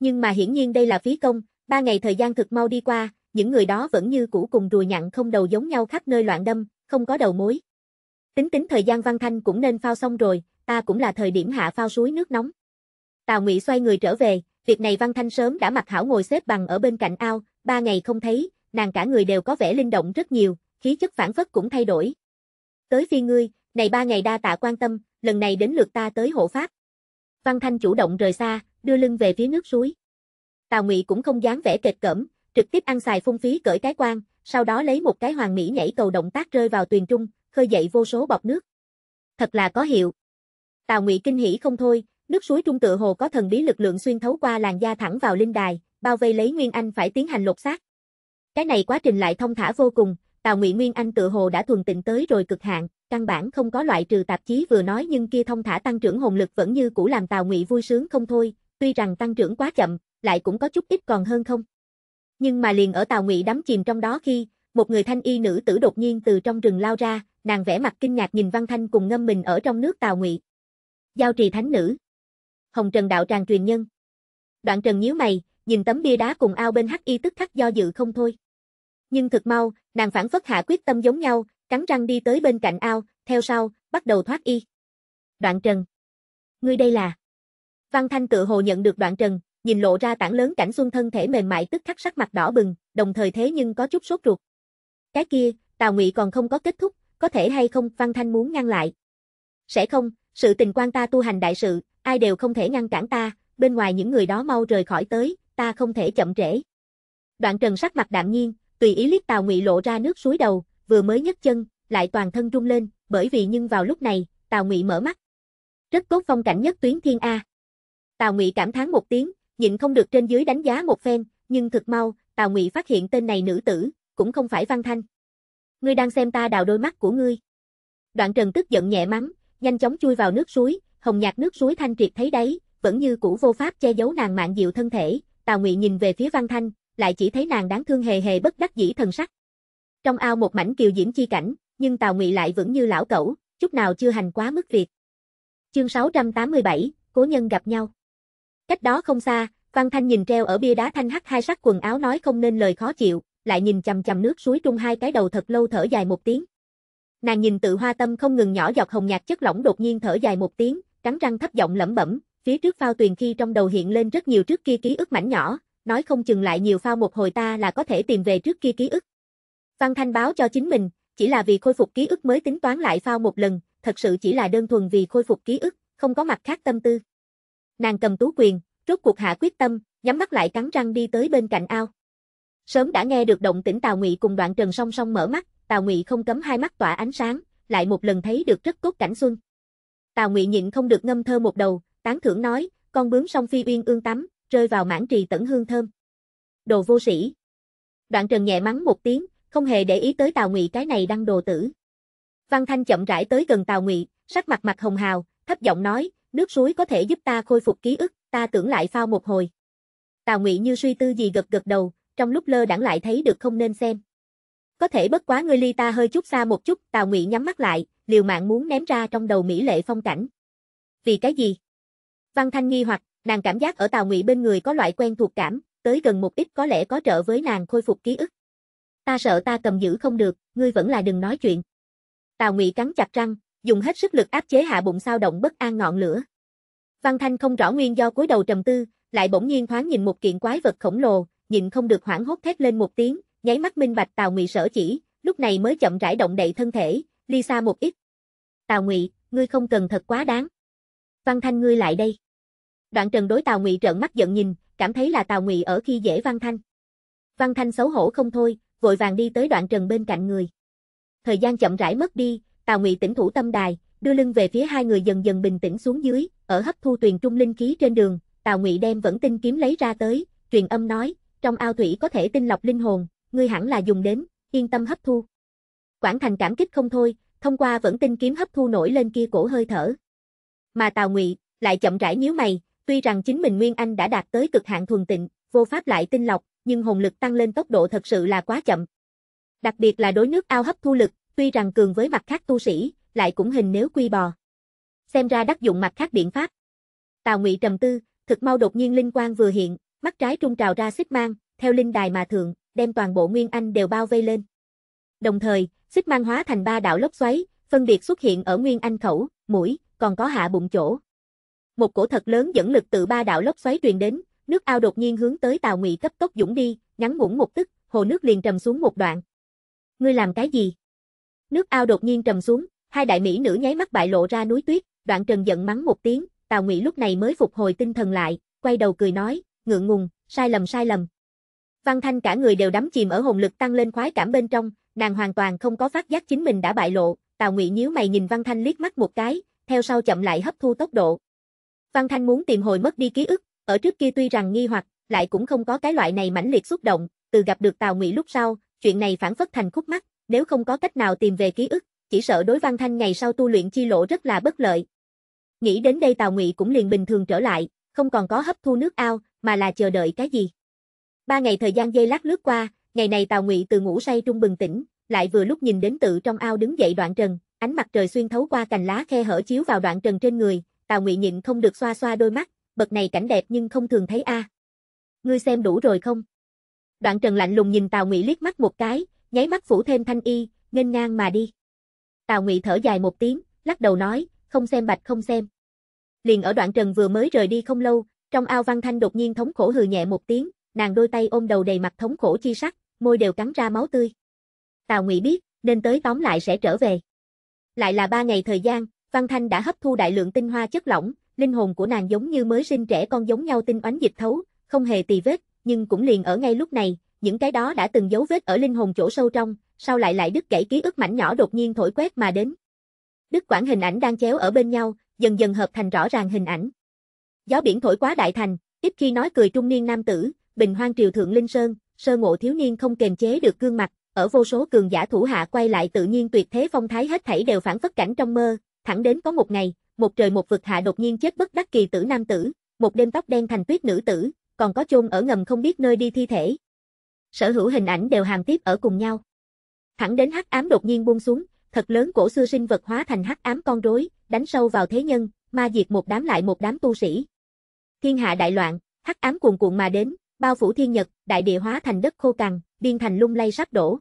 Nhưng mà hiển nhiên đây là phí công, ba ngày thời gian thực mau đi qua, những người đó vẫn như cũ cùng rùa nhặn không đầu giống nhau khắp nơi loạn đâm, không có đầu mối. Tính tính thời gian Văn Thanh cũng nên phao xong rồi, ta cũng là thời điểm hạ phao suối nước nóng. Tào Ngụy xoay người trở về, việc này Văn Thanh sớm đã mặc hảo ngồi xếp bằng ở bên cạnh ao, ba ngày không thấy, nàng cả người đều có vẻ linh động rất nhiều, khí chất phản phất cũng thay đổi. Tới phi ngươi, này ba ngày đa tạ quan tâm, lần này đến lượt ta tới hộ pháp. Văn Thanh chủ động rời xa, đưa lưng về phía nước suối. Tào Ngụy cũng không dám vẻ kịch cẩm, trực tiếp ăn xài phung phí cởi cái quan, sau đó lấy một cái hoàng mỹ nhảy cầu động tác rơi vào tuyền trung, khơi dậy vô số bọt nước. Thật là có hiệu. Tào Ngụy kinh hỉ không thôi, Nước suối trung tựa hồ có thần bí lực lượng xuyên thấu qua làn da thẳng vào linh đài, bao vây lấy Nguyên Anh phải tiến hành lột xác. Cái này quá trình lại thông thả vô cùng, Tào Ngụy Nguyên Anh tự hồ đã thuần tịnh tới rồi cực hạn, căn bản không có loại trừ tạp chí vừa nói nhưng kia thông thả tăng trưởng hồn lực vẫn như cũ làm Tào Ngụy vui sướng không thôi, tuy rằng tăng trưởng quá chậm, lại cũng có chút ít còn hơn không. Nhưng mà liền ở Tào Ngụy đắm chìm trong đó khi, một người thanh y nữ tử đột nhiên từ trong rừng lao ra, nàng vẻ mặt kinh ngạc nhìn Văn Thanh cùng ngâm mình ở trong nước Tào Ngụy. Giao trì thánh nữ Hồng Trần đạo tràng truyền nhân. Đoạn Trần nhíu mày, nhìn tấm bia đá cùng ao bên hắc y tức khắc do dự không thôi. Nhưng thực mau, nàng phản phất hạ quyết tâm giống nhau, cắn răng đi tới bên cạnh ao, theo sau, bắt đầu thoát y. Đoạn Trần. Ngươi đây là. Văn Thanh tự hồ nhận được Đoạn Trần, nhìn lộ ra tảng lớn cảnh xuân thân thể mềm mại tức khắc sắc mặt đỏ bừng, đồng thời thế nhưng có chút sốt ruột. Cái kia, Tào Ngụy còn không có kết thúc, có thể hay không Văn Thanh muốn ngăn lại. Sẽ không, sự tình quan ta tu hành đại sự, ai đều không thể ngăn cản ta, bên ngoài những người đó mau rời khỏi tới, ta không thể chậm trễ. Đoạn trần sắc mặt đạm nhiên, tùy ý liếc Tào Ngụy lộ ra nước suối đầu, vừa mới nhấc chân, lại toàn thân rung lên, bởi vì nhưng vào lúc này, Tào Ngụy mở mắt. Rất cốt phong cảnh nhất tuyến thiên a. Tào Ngụy cảm thán một tiếng, nhịn không được trên dưới đánh giá một phen, nhưng thực mau, Tào Ngụy phát hiện tên này nữ tử, cũng không phải Văn Thanh. Ngươi đang xem ta đào đôi mắt của ngươi. Đoạn Trần tức giận nhẹ mắng, nhanh chóng chui vào nước suối, hồng nhạt nước suối thanh triệt thấy đấy, vẫn như cũ vô pháp che giấu nàng mạng diệu thân thể, Tào Ngụy nhìn về phía Văn Thanh, lại chỉ thấy nàng đáng thương hề hề bất đắc dĩ thần sắc. Trong ao một mảnh kiều diễm chi cảnh, nhưng Tào Ngụy lại vẫn như lão cẩu, chút nào chưa hành quá mức việc. Chương 687, cố nhân gặp nhau. Cách đó không xa, Văn Thanh nhìn treo ở bia đá thanh hắc hai sắc quần áo nói không nên lời khó chịu, lại nhìn chầm chầm nước suối trung hai cái đầu thật lâu thở dài một tiếng. Nàng nhìn tự hoa tâm không ngừng nhỏ giọt hồng nhạt chất lỏng đột nhiên thở dài một tiếng, cắn răng thấp giọng lẩm bẩm, phía trước phao tuyền khi trong đầu hiện lên rất nhiều trước kia ký ức mảnh nhỏ, nói không chừng lại nhiều phao một hồi ta là có thể tìm về trước kia ký ức. Văn Thanh báo cho chính mình, chỉ là vì khôi phục ký ức mới tính toán lại phao một lần, thật sự chỉ là đơn thuần vì khôi phục ký ức, không có mặt khác tâm tư. Nàng cầm tú quyền, rốt cuộc hạ quyết tâm, nhắm mắt lại cắn răng đi tới bên cạnh ao. Sớm đã nghe được động tĩnh Tào Ngụy cùng Đoạn Trần song song mở mắt, Tào Ngụy không cấm hai mắt tỏa ánh sáng, lại một lần thấy được rất tốt cảnh xuân. Tào Ngụy nhịn không được ngâm thơ một đầu, tán thưởng nói, con bướm song phi uyên ương tắm, rơi vào mãn trì tẩn hương thơm. Đồ vô sĩ. Đoạn Trần nhẹ mắng một tiếng, không hề để ý tới Tào Ngụy cái này đăng đồ tử. Văn Thanh chậm rãi tới gần Tào Ngụy, sắc mặt mặt hồng hào, thấp giọng nói, nước suối có thể giúp ta khôi phục ký ức, ta tưởng lại phao một hồi. Tào Ngụy như suy tư gì gật gật đầu, trong lúc lơ đãng lại thấy được không nên xem. Có thể bất quá ngươi ly ta hơi chút xa một chút, Tào Ngụy nhắm mắt lại, liều mạng muốn ném ra trong đầu mỹ lệ phong cảnh. Vì cái gì? Văn Thanh nghi hoặc, nàng cảm giác ở Tào Ngụy bên người có loại quen thuộc cảm, tới gần một ít có lẽ có trợ với nàng khôi phục ký ức. Ta sợ ta cầm giữ không được, ngươi vẫn là đừng nói chuyện. Tào Ngụy cắn chặt răng, dùng hết sức lực áp chế hạ bụng sao động bất an ngọn lửa. Văn Thanh không rõ nguyên do cúi đầu trầm tư, lại bỗng nhiên thoáng nhìn một kiện quái vật khổng lồ, nhìn không được hoảng hốt thét lên một tiếng, nháy mắt minh bạch Tào Ngụy sở chỉ, lúc này mới chậm rãi động đậy thân thể, ly xa một ít, Tào Ngụy, ngươi không cần thật quá đáng. Văn Thanh ngươi lại đây. Đoạn Trần đối Tào Ngụy trợn mắt giận nhìn, cảm thấy là Tào Ngụy ở khi dễ Văn Thanh. Văn Thanh xấu hổ không thôi, vội vàng đi tới Đoạn Trần bên cạnh người. Thời gian chậm rãi mất đi, Tào Ngụy tỉnh thủ tâm đài, đưa lưng về phía hai người dần dần bình tĩnh xuống dưới, ở hấp thu tuyền trung linh khí trên đường, Tào Ngụy đem vẫn tinh kiếm lấy ra tới, truyền âm nói, trong ao thủy có thể tinh lọc linh hồn, ngươi hẳn là dùng đến, yên tâm hấp thu. Quảng Thành cảm kích không thôi, thông qua vẫn tinh kiếm hấp thu nổi lên kia cổ hơi thở. Mà Tào Ngụy lại chậm rãi nhíu mày, tuy rằng chính mình Nguyên Anh đã đạt tới cực hạn thuần tịnh, vô pháp lại tinh lọc, nhưng hồn lực tăng lên tốc độ thật sự là quá chậm. Đặc biệt là đối nước ao hấp thu lực, tuy rằng cường với mặt khác tu sĩ, lại cũng hình nếu quy bò. Xem ra đắc dụng mặt khác biện pháp. Tào Ngụy trầm tư, thực mau đột nhiên linh quang vừa hiện, mắt trái trung trào ra xích mang, theo linh đài mà thượng, đem toàn bộ Nguyên Anh đều bao vây lên. Đồng thời, xích mang hóa thành ba đạo lốc xoáy, phân biệt xuất hiện ở Nguyên Anh khẩu, mũi, còn có hạ bụng chỗ. Một cổ thật lớn dẫn lực từ ba đạo lốc xoáy truyền đến, nước ao đột nhiên hướng tới Tào Ngụy cấp tốc dũng đi, ngắn ngủn một tức, hồ nước liền trầm xuống một đoạn. Ngươi làm cái gì? Nước ao đột nhiên trầm xuống, hai đại mỹ nữ nháy mắt bại lộ ra núi tuyết, Đoạn Trần giận mắng một tiếng, Tào Ngụy lúc này mới phục hồi tinh thần lại, quay đầu cười nói, ngượng ngùng, sai lầm sai lầm. Văn Thanh cả người đều đắm chìm ở hồn lực tăng lên khoái cảm bên trong, nàng hoàn toàn không có phát giác chính mình đã bại lộ, Tào Ngụy nhíu mày nhìn Văn Thanh liếc mắt một cái, theo sau chậm lại hấp thu tốc độ. Văn Thanh muốn tìm hồi mất đi ký ức, ở trước kia tuy rằng nghi hoặc, lại cũng không có cái loại này mãnh liệt xúc động, từ gặp được Tào Ngụy lúc sau, chuyện này phản phất thành khúc mắc, nếu không có cách nào tìm về ký ức, chỉ sợ đối Văn Thanh ngày sau tu luyện chi lộ rất là bất lợi. Nghĩ đến đây Tào Ngụy cũng liền bình thường trở lại, không còn có hấp thu nước ao, mà là chờ đợi cái gì. Ba ngày thời gian dây lát lướt qua, ngày này Tào Ngụy từ ngủ say trung bừng tỉnh, lại vừa lúc nhìn đến tự trong ao đứng dậy đoạn trần, ánh mặt trời xuyên thấu qua cành lá khe hở chiếu vào đoạn trần trên người, Tào Ngụy nhịn không được xoa xoa đôi mắt, bậc này cảnh đẹp nhưng không thường thấy a. À. Ngươi xem đủ rồi không? Đoạn Trần lạnh lùng nhìn Tào Ngụy liếc mắt một cái, nháy mắt phủ thêm thanh y, nghênh ngang mà đi. Tào Ngụy thở dài một tiếng, lắc đầu nói, không xem bạch không xem. Liền ở Đoạn Trần vừa mới rời đi không lâu, trong ao Văn Thanh đột nhiên thống khổ hừ nhẹ một tiếng, nàng đôi tay ôm đầu đầy mặt thống khổ chi sắc, môi đều cắn ra máu tươi. Tào Ngụy biết, nên tới tóm lại sẽ trở về. Lại là ba ngày thời gian, Văn Thanh đã hấp thu đại lượng tinh hoa chất lỏng, linh hồn của nàng giống như mới sinh trẻ con giống nhau tinh oánh dịch thấu, không hề tì vết, nhưng cũng liền ở ngay lúc này, những cái đó đã từng dấu vết ở linh hồn chỗ sâu trong, sau lại lại đứt gãy ký ức mảnh nhỏ đột nhiên thổi quét mà đến. Đứt quãng hình ảnh đang chéo ở bên nhau, dần dần hợp thành rõ ràng hình ảnh. Gió biển thổi quá đại thành, ít khi nói cười trung niên nam tử, bình hoang triều thượng linh sơn, sơ ngộ thiếu niên không kềm chế được gương mặt, ở vô số cường giả thủ hạ quay lại tự nhiên tuyệt thế phong thái hết thảy đều phản phất cảnh trong mơ, thẳng đến có một ngày, một trời một vực hạ đột nhiên chết bất đắc kỳ tử nam tử, một đêm tóc đen thành tuyết nữ tử, còn có chôn ở ngầm không biết nơi đi thi thể. Sở hữu hình ảnh đều hàng tiếp ở cùng nhau. Thẳng đến hắc ám đột nhiên buông xuống, thật lớn cổ xưa sinh vật hóa thành hắc ám con rối, đánh sâu vào thế nhân, ma diệt một đám lại một đám tu sĩ. Thiên hạ đại loạn, hắc ám cuồn cuộn mà đến, bao phủ thiên nhật, đại địa hóa thành đất khô cằn, biên thành lung lay sắp đổ.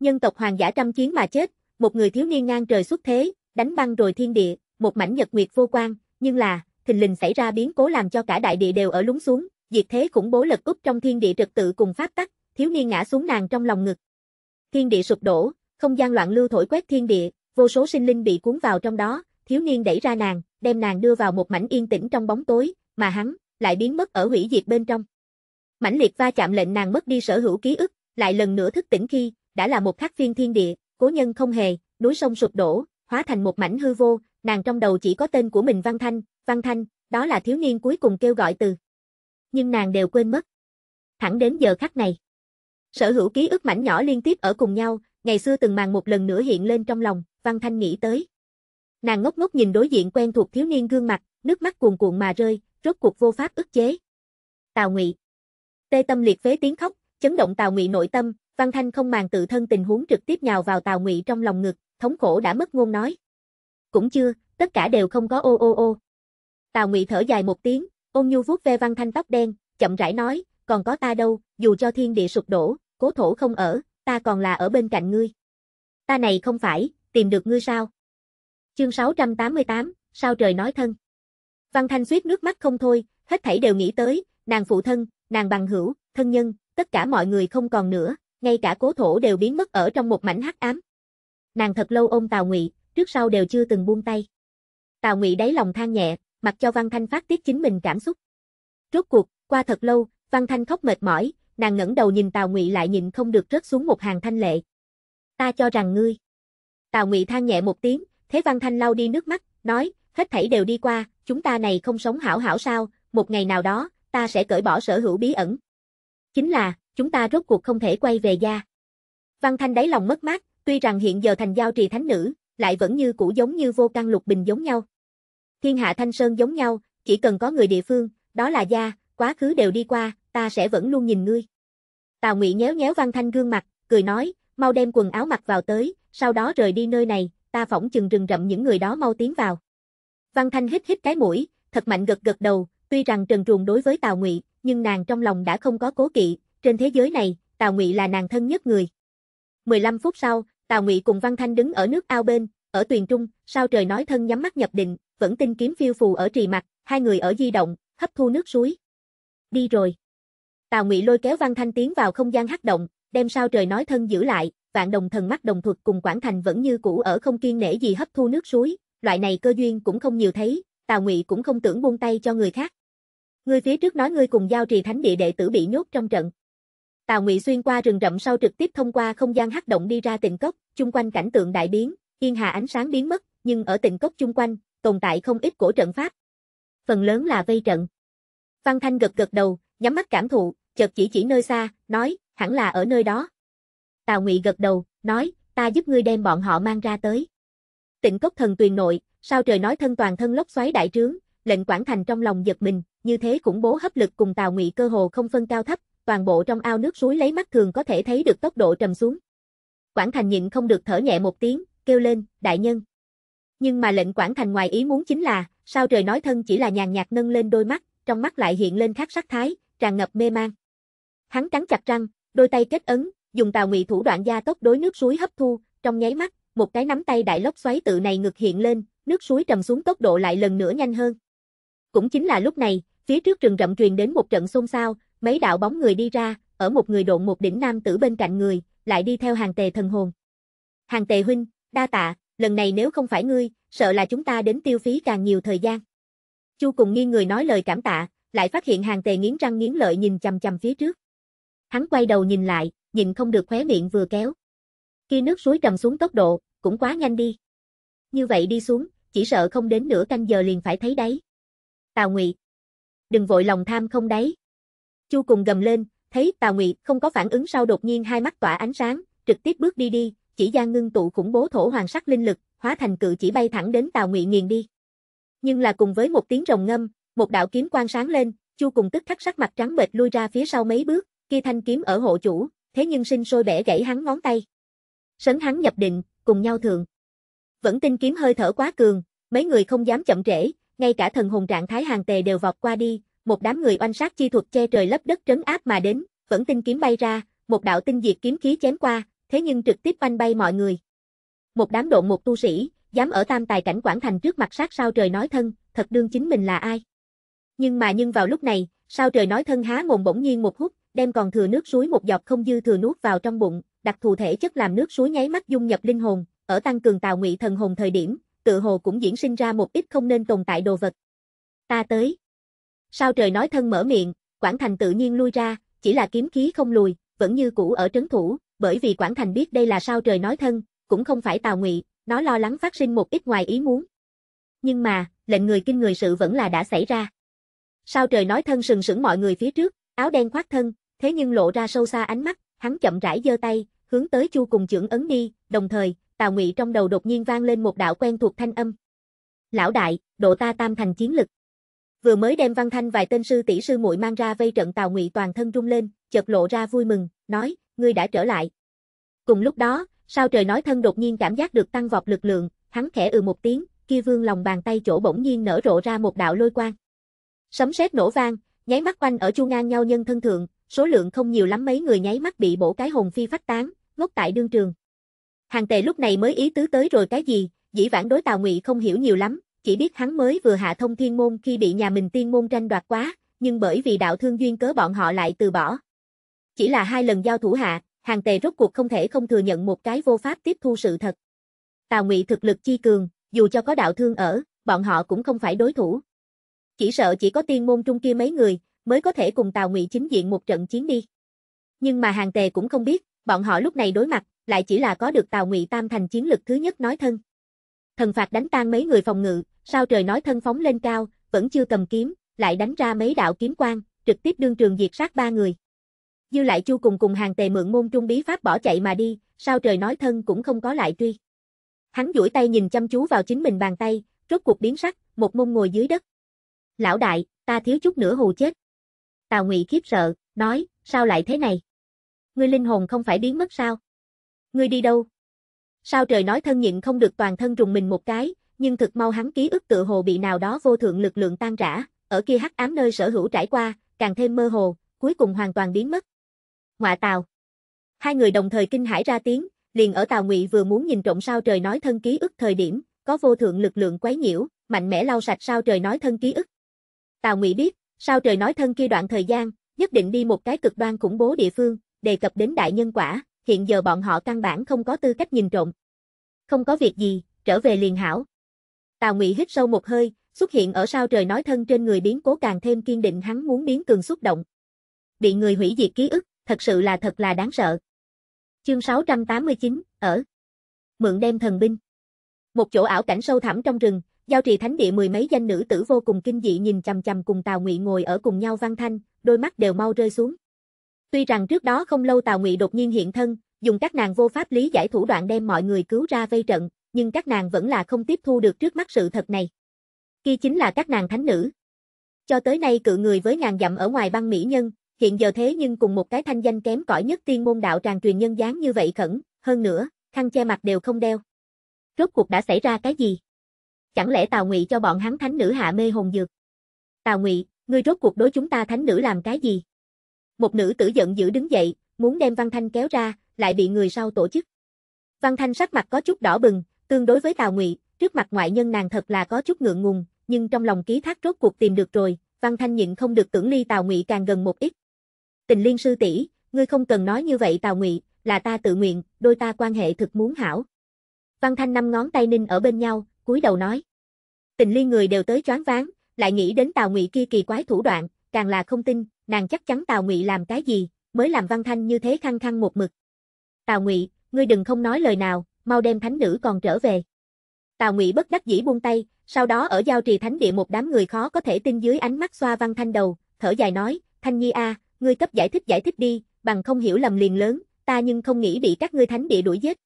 Nhân tộc hoàng giả trăm chiến mà chết, một người thiếu niên ngang trời xuất thế, đánh băng rồi thiên địa, một mảnh nhật nguyệt vô quang, nhưng là, thình lình xảy ra biến cố làm cho cả đại địa đều ở lún xuống, diệt thế khủng bố lật úp trong thiên địa trật tự cùng pháp tắc, thiếu niên ngã xuống nàng trong lòng ngực. Thiên địa sụp đổ, không gian loạn lưu thổi quét thiên địa, vô số sinh linh bị cuốn vào trong đó, thiếu niên đẩy ra nàng, đem nàng đưa vào một mảnh yên tĩnh trong bóng tối, mà hắn lại biến mất ở hủy diệt bên trong mãnh liệt va chạm lệnh nàng mất đi sở hữu ký ức, lại lần nữa thức tỉnh khi, đã là một khắc phiên thiên địa, cố nhân không hề, núi sông sụp đổ, hóa thành một mảnh hư vô, nàng trong đầu chỉ có tên của mình Văn Thanh, Văn Thanh, đó là thiếu niên cuối cùng kêu gọi từ. Nhưng nàng đều quên mất. Thẳng đến giờ khắc này. Sở hữu ký ức mảnh nhỏ liên tiếp ở cùng nhau, ngày xưa từng màn một lần nữa hiện lên trong lòng, Văn Thanh nghĩ tới. Nàng ngốc ngốc nhìn đối diện quen thuộc thiếu niên gương mặt, nước mắt cuồn cuộn mà rơi, rốt cuộc vô pháp ức chế. Tào Ngụy Tê Tâm liệt phế tiếng khóc, chấn động Tào Ngụy nội tâm, Văn Thanh không màng tự thân tình huống trực tiếp nhào vào Tào Ngụy trong lòng ngực, thống khổ đã mất ngôn nói. Cũng chưa, tất cả đều không có ô ô ô. Tào Ngụy thở dài một tiếng, ôn nhu vuốt ve Văn Thanh tóc đen, chậm rãi nói, còn có ta đâu, dù cho thiên địa sụp đổ, cố thổ không ở, ta còn là ở bên cạnh ngươi. Ta này không phải, tìm được ngươi sao? Chương 688, sao trời nói thân. Văn Thanh suýt nước mắt không thôi, hết thảy đều nghĩ tới, nàng phụ thân, nàng bằng hữu, thân nhân, tất cả mọi người không còn nữa, ngay cả cố thổ đều biến mất ở trong một mảnh hắc ám. Nàng thật lâu ôm Tào Ngụy, trước sau đều chưa từng buông tay. Tào Ngụy đáy lòng than nhẹ, mặc cho Văn Thanh phát tiết chính mình cảm xúc. Rốt cuộc, qua thật lâu, Văn Thanh khóc mệt mỏi, nàng ngẩng đầu nhìn Tào Ngụy lại nhìn không được rớt xuống một hàng thanh lệ. Ta cho rằng ngươi. Tào Ngụy than nhẹ một tiếng, thế Văn Thanh lau đi nước mắt, nói, hết thảy đều đi qua, chúng ta này không sống hảo hảo sao, một ngày nào đó, ta sẽ cởi bỏ sở hữu bí ẩn. Chính là, chúng ta rốt cuộc không thể quay về gia. Văn Thanh đáy lòng mất mát, tuy rằng hiện giờ thành giao trì thánh nữ, lại vẫn như cũ giống như vô căn lục bình giống nhau. Thiên hạ thanh sơn giống nhau, chỉ cần có người địa phương, đó là gia, quá khứ đều đi qua, ta sẽ vẫn luôn nhìn ngươi. Tào Ngụy nhéo nhéo Văn Thanh gương mặt, cười nói, mau đem quần áo mặc vào tới, sau đó rời đi nơi này, ta phỏng chừng rừng rậm những người đó mau tiến vào. Văn Thanh hít hít cái mũi, thật mạnh gật gật đầu, Tuy rằng trần truồng đối với Tào Ngụy, nhưng nàng trong lòng đã không có cố kỵ, trên thế giới này, Tào Ngụy là nàng thân nhất người. 15 phút sau, Tào Ngụy cùng Văn Thanh đứng ở nước ao bên, ở tuyền trung, sao trời nói thân nhắm mắt nhập định, vẫn tin kiếm phiêu phù ở trì mặt, hai người ở di động, hấp thu nước suối. Đi rồi. Tào Ngụy lôi kéo Văn Thanh tiến vào không gian hắc động, đem sao trời nói thân giữ lại, vạn đồng thần mắt đồng thuật cùng Quảng Thành vẫn như cũ ở không kiên nể gì hấp thu nước suối, loại này cơ duyên cũng không nhiều thấy, Tào Ngụy cũng không tưởng buông tay cho người khác. Ngươi phía trước nói ngươi cùng giao trì thánh địa đệ tử bị nhốt trong trận. Tào Ngụy xuyên qua rừng rậm sau trực tiếp thông qua không gian hắc động đi ra tịnh cốc, chung quanh cảnh tượng đại biến, thiên hà ánh sáng biến mất, nhưng ở tịnh cốc chung quanh, tồn tại không ít cổ trận pháp. Phần lớn là vây trận. Văn Thanh gật gật đầu, nhắm mắt cảm thụ, chợt chỉ chỉ nơi xa, nói, hẳn là ở nơi đó. Tào Ngụy gật đầu, nói, ta giúp ngươi đem bọn họ mang ra tới. Tịnh cốc thần tuyền nội, sao trời nói thân toàn thân lốc xoáy đại trướng, lệnh Quản Thành trong lòng giật mình, như thế cũng bố hấp lực cùng tàu Ngụy cơ hồ không phân cao thấp, toàn bộ trong ao nước suối lấy mắt thường có thể thấy được tốc độ trầm xuống. Quản Thành nhịn không được thở nhẹ một tiếng, kêu lên, đại nhân. Nhưng mà lệnh Quản Thành ngoài ý muốn chính là, sao trời nói thân chỉ là nhàn nhạt nâng lên đôi mắt, trong mắt lại hiện lên khắc sắc thái, tràn ngập mê man. Hắn cắn chặt răng, đôi tay kết ấn, dùng tàu Ngụy thủ đoạn gia tốc đối nước suối hấp thu, trong nháy mắt, một cái nắm tay đại lốc xoáy tự này ngược hiện lên, nước suối trầm xuống tốc độ lại lần nữa nhanh hơn. Cũng chính là lúc này, phía trước rừng rậm truyền đến một trận xôn xao, mấy đạo bóng người đi ra, ở một người độn một đỉnh nam tử bên cạnh người, lại đi theo hàng tề thần hồn. Hàng tề huynh, đa tạ, lần này nếu không phải ngươi, sợ là chúng ta đến tiêu phí càng nhiều thời gian. Chu cùng nghi người nói lời cảm tạ, lại phát hiện hàng tề nghiến răng nghiến lợi nhìn chằm chằm phía trước. Hắn quay đầu nhìn lại, nhìn không được khóe miệng vừa kéo. Khi nước suối trầm xuống tốc độ, cũng quá nhanh đi. Như vậy đi xuống, chỉ sợ không đến nửa canh giờ liền phải thấy đấy. Tào Ngụy. Đừng vội lòng tham không đấy. Chu cùng gầm lên, thấy Tào Ngụy không có phản ứng sau đột nhiên hai mắt tỏa ánh sáng, trực tiếp bước đi đi, chỉ gian ngưng tụ khủng bố thổ hoàng sắc linh lực, hóa thành cự chỉ bay thẳng đến Tào Ngụy nghiền đi. Nhưng là cùng với một tiếng rồng ngâm, một đạo kiếm quang sáng lên, Chu cùng tức khắc sắc mặt trắng bệch lui ra phía sau mấy bước, kia thanh kiếm ở hộ chủ, thế nhưng sinh sôi bẻ gãy hắn ngón tay. Sấn hắn nhập định, cùng nhau thượng. Vẫn tin kiếm hơi thở quá cường, mấy người không dám chậm trễ, ngay cả thần hồn trạng thái hàng tề đều vọt qua đi, một đám người oanh sát chi thuật che trời lấp đất trấn áp mà đến, vẫn tinh kiếm bay ra, một đạo tinh diệt kiếm khí chém qua, thế nhưng trực tiếp oanh bay mọi người. Một đám độ một tu sĩ, dám ở tam tài cảnh Quảng Thành trước mặt sát sao trời nói thân, thật đương chính mình là ai. Nhưng mà nhưng vào lúc này, sao trời nói thân há mồm bỗng nhiên một hút, đem còn thừa nước suối một giọt không dư thừa nuốt vào trong bụng, đặc thù thể chất làm nước suối nháy mắt dung nhập linh hồn, ở tăng cường tào ngụy thần hồn thời điểm, tựa hồ cũng diễn sinh ra một ít không nên tồn tại đồ vật. Ta tới. Sao trời nói thân mở miệng, Quảng Thành tự nhiên lui ra, chỉ là kiếm khí không lùi, vẫn như cũ ở trấn thủ, bởi vì Quảng Thành biết đây là sao trời nói thân, cũng không phải Tào Ngụy, nó lo lắng phát sinh một ít ngoài ý muốn. Nhưng mà, lệnh người kinh người sự vẫn là đã xảy ra. Sao trời nói thân sừng sững mọi người phía trước, áo đen khoác thân, thế nhưng lộ ra sâu xa ánh mắt, hắn chậm rãi giơ tay, hướng tới Chu cùng trưởng ấn đi, đồng thời, Tào Ngụy trong đầu đột nhiên vang lên một đạo quen thuộc thanh âm. Lão đại, độ ta tam thành chiến lực. Vừa mới đem Văn Thanh vài tên sư tỷ sư muội mang ra vây trận Tào Ngụy toàn thân rung lên, chợt lộ ra vui mừng, nói, ngươi đã trở lại. Cùng lúc đó, sao trời nói thân đột nhiên cảm giác được tăng vọt lực lượng, hắn khẽ ừ một tiếng, kia vương lòng bàn tay chỗ bỗng nhiên nở rộ ra một đạo lôi quang. Sấm sét nổ vang, nháy mắt quanh ở chu ngang nhau nhân thân thượng, số lượng không nhiều lắm mấy người nháy mắt bị bổ cái hồn phi phách tán, ngốc tại đương trường. Hàng tề lúc này mới ý tứ tới rồi cái gì, dĩ vãng đối Tào Ngụy không hiểu nhiều lắm, chỉ biết hắn mới vừa hạ thông thiên môn khi bị nhà mình tiên môn tranh đoạt quá, nhưng bởi vì đạo thương duyên cớ bọn họ lại từ bỏ. Chỉ là hai lần giao thủ hạ, hàng tề rốt cuộc không thể không thừa nhận một cái vô pháp tiếp thu sự thật. Tào Ngụy thực lực chi cường, dù cho có đạo thương ở, bọn họ cũng không phải đối thủ. Chỉ sợ chỉ có tiên môn trung kia mấy người, mới có thể cùng Tào Ngụy chính diện một trận chiến đi. Nhưng mà hàng tề cũng không biết, bọn họ lúc này đối mặt, lại chỉ là có được Tào Ngụy Tam thành chiến lực thứ nhất nói thân. Thần phạt đánh tan mấy người phòng ngự, sao trời nói thân phóng lên cao, vẫn chưa cầm kiếm, lại đánh ra mấy đạo kiếm quang, trực tiếp đương trường diệt sát ba người. Dư lại Chu cùng cùng hàng tề mượn môn trung bí pháp bỏ chạy mà đi, sao trời nói thân cũng không có lại truy. Hắn duỗi tay nhìn chăm chú vào chính mình bàn tay, rốt cuộc biến sắc, một môn ngồi dưới đất. Lão đại, ta thiếu chút nữa hù chết. Tào Ngụy khiếp sợ, nói, sao lại thế này? Ngươi linh hồn không phải biến mất sao? ngươi đi đâu? Sao trời nói thân nhịn không được toàn thân rùng mình một cái, nhưng thực mau hắn ký ức tự hồ bị nào đó vô thượng lực lượng tan rã, ở kia hắc ám nơi sở hữu trải qua, càng thêm mơ hồ, cuối cùng hoàn toàn biến mất. Ngoạ tào. Hai người đồng thời kinh hãi ra tiếng, liền ở Tào Ngụy vừa muốn nhìn trộm sao trời nói thân ký ức thời điểm, có vô thượng lực lượng quấy nhiễu, mạnh mẽ lau sạch sao trời nói thân ký ức. Tào Ngụy biết, sao trời nói thân kia đoạn thời gian, nhất định đi một cái cực đoan khủng bố địa phương, đề cập đến đại nhân quả, hiện giờ bọn họ căn bản không có tư cách nhìn trộm. Không có việc gì, trở về liền hảo. Tào Ngụy hít sâu một hơi, xuất hiện ở sao trời nói thân trên người biến cố càng thêm kiên định hắn muốn biến cường xúc động. Bị người hủy diệt ký ức, thật sự là thật là đáng sợ. Chương 689, ở Mượn đem thần binh. Một chỗ ảo cảnh sâu thẳm trong rừng, giao trì thánh địa mười mấy danh nữ tử vô cùng kinh dị nhìn chằm chằm cùng Tào Ngụy ngồi ở cùng nhau văn thanh, đôi mắt đều mau rơi xuống. Tuy rằng trước đó không lâu Tào Ngụy đột nhiên hiện thân, dùng các nàng vô pháp lý giải thủ đoạn đem mọi người cứu ra vây trận, nhưng các nàng vẫn là không tiếp thu được trước mắt sự thật này. Kia chính là các nàng thánh nữ. Cho tới nay cự người với ngàn dặm ở ngoài băng mỹ nhân, hiện giờ thế nhưng cùng một cái thanh danh kém cỏi nhất tiên môn đạo tràn truyền nhân dáng như vậy khẩn, hơn nữa, khăn che mặt đều không đeo. Rốt cuộc đã xảy ra cái gì? Chẳng lẽ Tào Ngụy cho bọn hắn thánh nữ hạ mê hồn dược? Tào Ngụy, ngươi rốt cuộc đối chúng ta thánh nữ làm cái gì? Một nữ tử giận dữ đứng dậy, muốn đem Văn Thanh kéo ra, lại bị người sau tổ chức. Văn Thanh sắc mặt có chút đỏ bừng, tương đối với Tào Ngụy, trước mặt ngoại nhân nàng thật là có chút ngượng ngùng, nhưng trong lòng ký thác rốt cuộc tìm được rồi, Văn Thanh nhịn không được tưởng ly Tào Ngụy càng gần một ít. Tình Liên sư tỷ, ngươi không cần nói như vậy Tào Ngụy, là ta tự nguyện, đôi ta quan hệ thực muốn hảo. Văn Thanh năm ngón tay ninh ở bên nhau, cúi đầu nói. Tình Liên người đều tới choáng váng, lại nghĩ đến Tào Ngụy kia kỳ quái thủ đoạn, càng là không tin, nàng chắc chắn Tào Ngụy làm cái gì, mới làm Văn Thanh như thế khăng khăng một mực. Tào Ngụy, ngươi đừng không nói lời nào, mau đem thánh nữ còn trở về. Tào Ngụy bất đắc dĩ buông tay, sau đó ở giao trì thánh địa một đám người khó có thể tin dưới ánh mắt xoa Văn Thanh đầu, thở dài nói, Thanh Nhi a, ngươi cấp giải thích giải thích đi, bằng không hiểu lầm liền lớn, ta nhưng không nghĩ bị các ngươi thánh địa đuổi giết.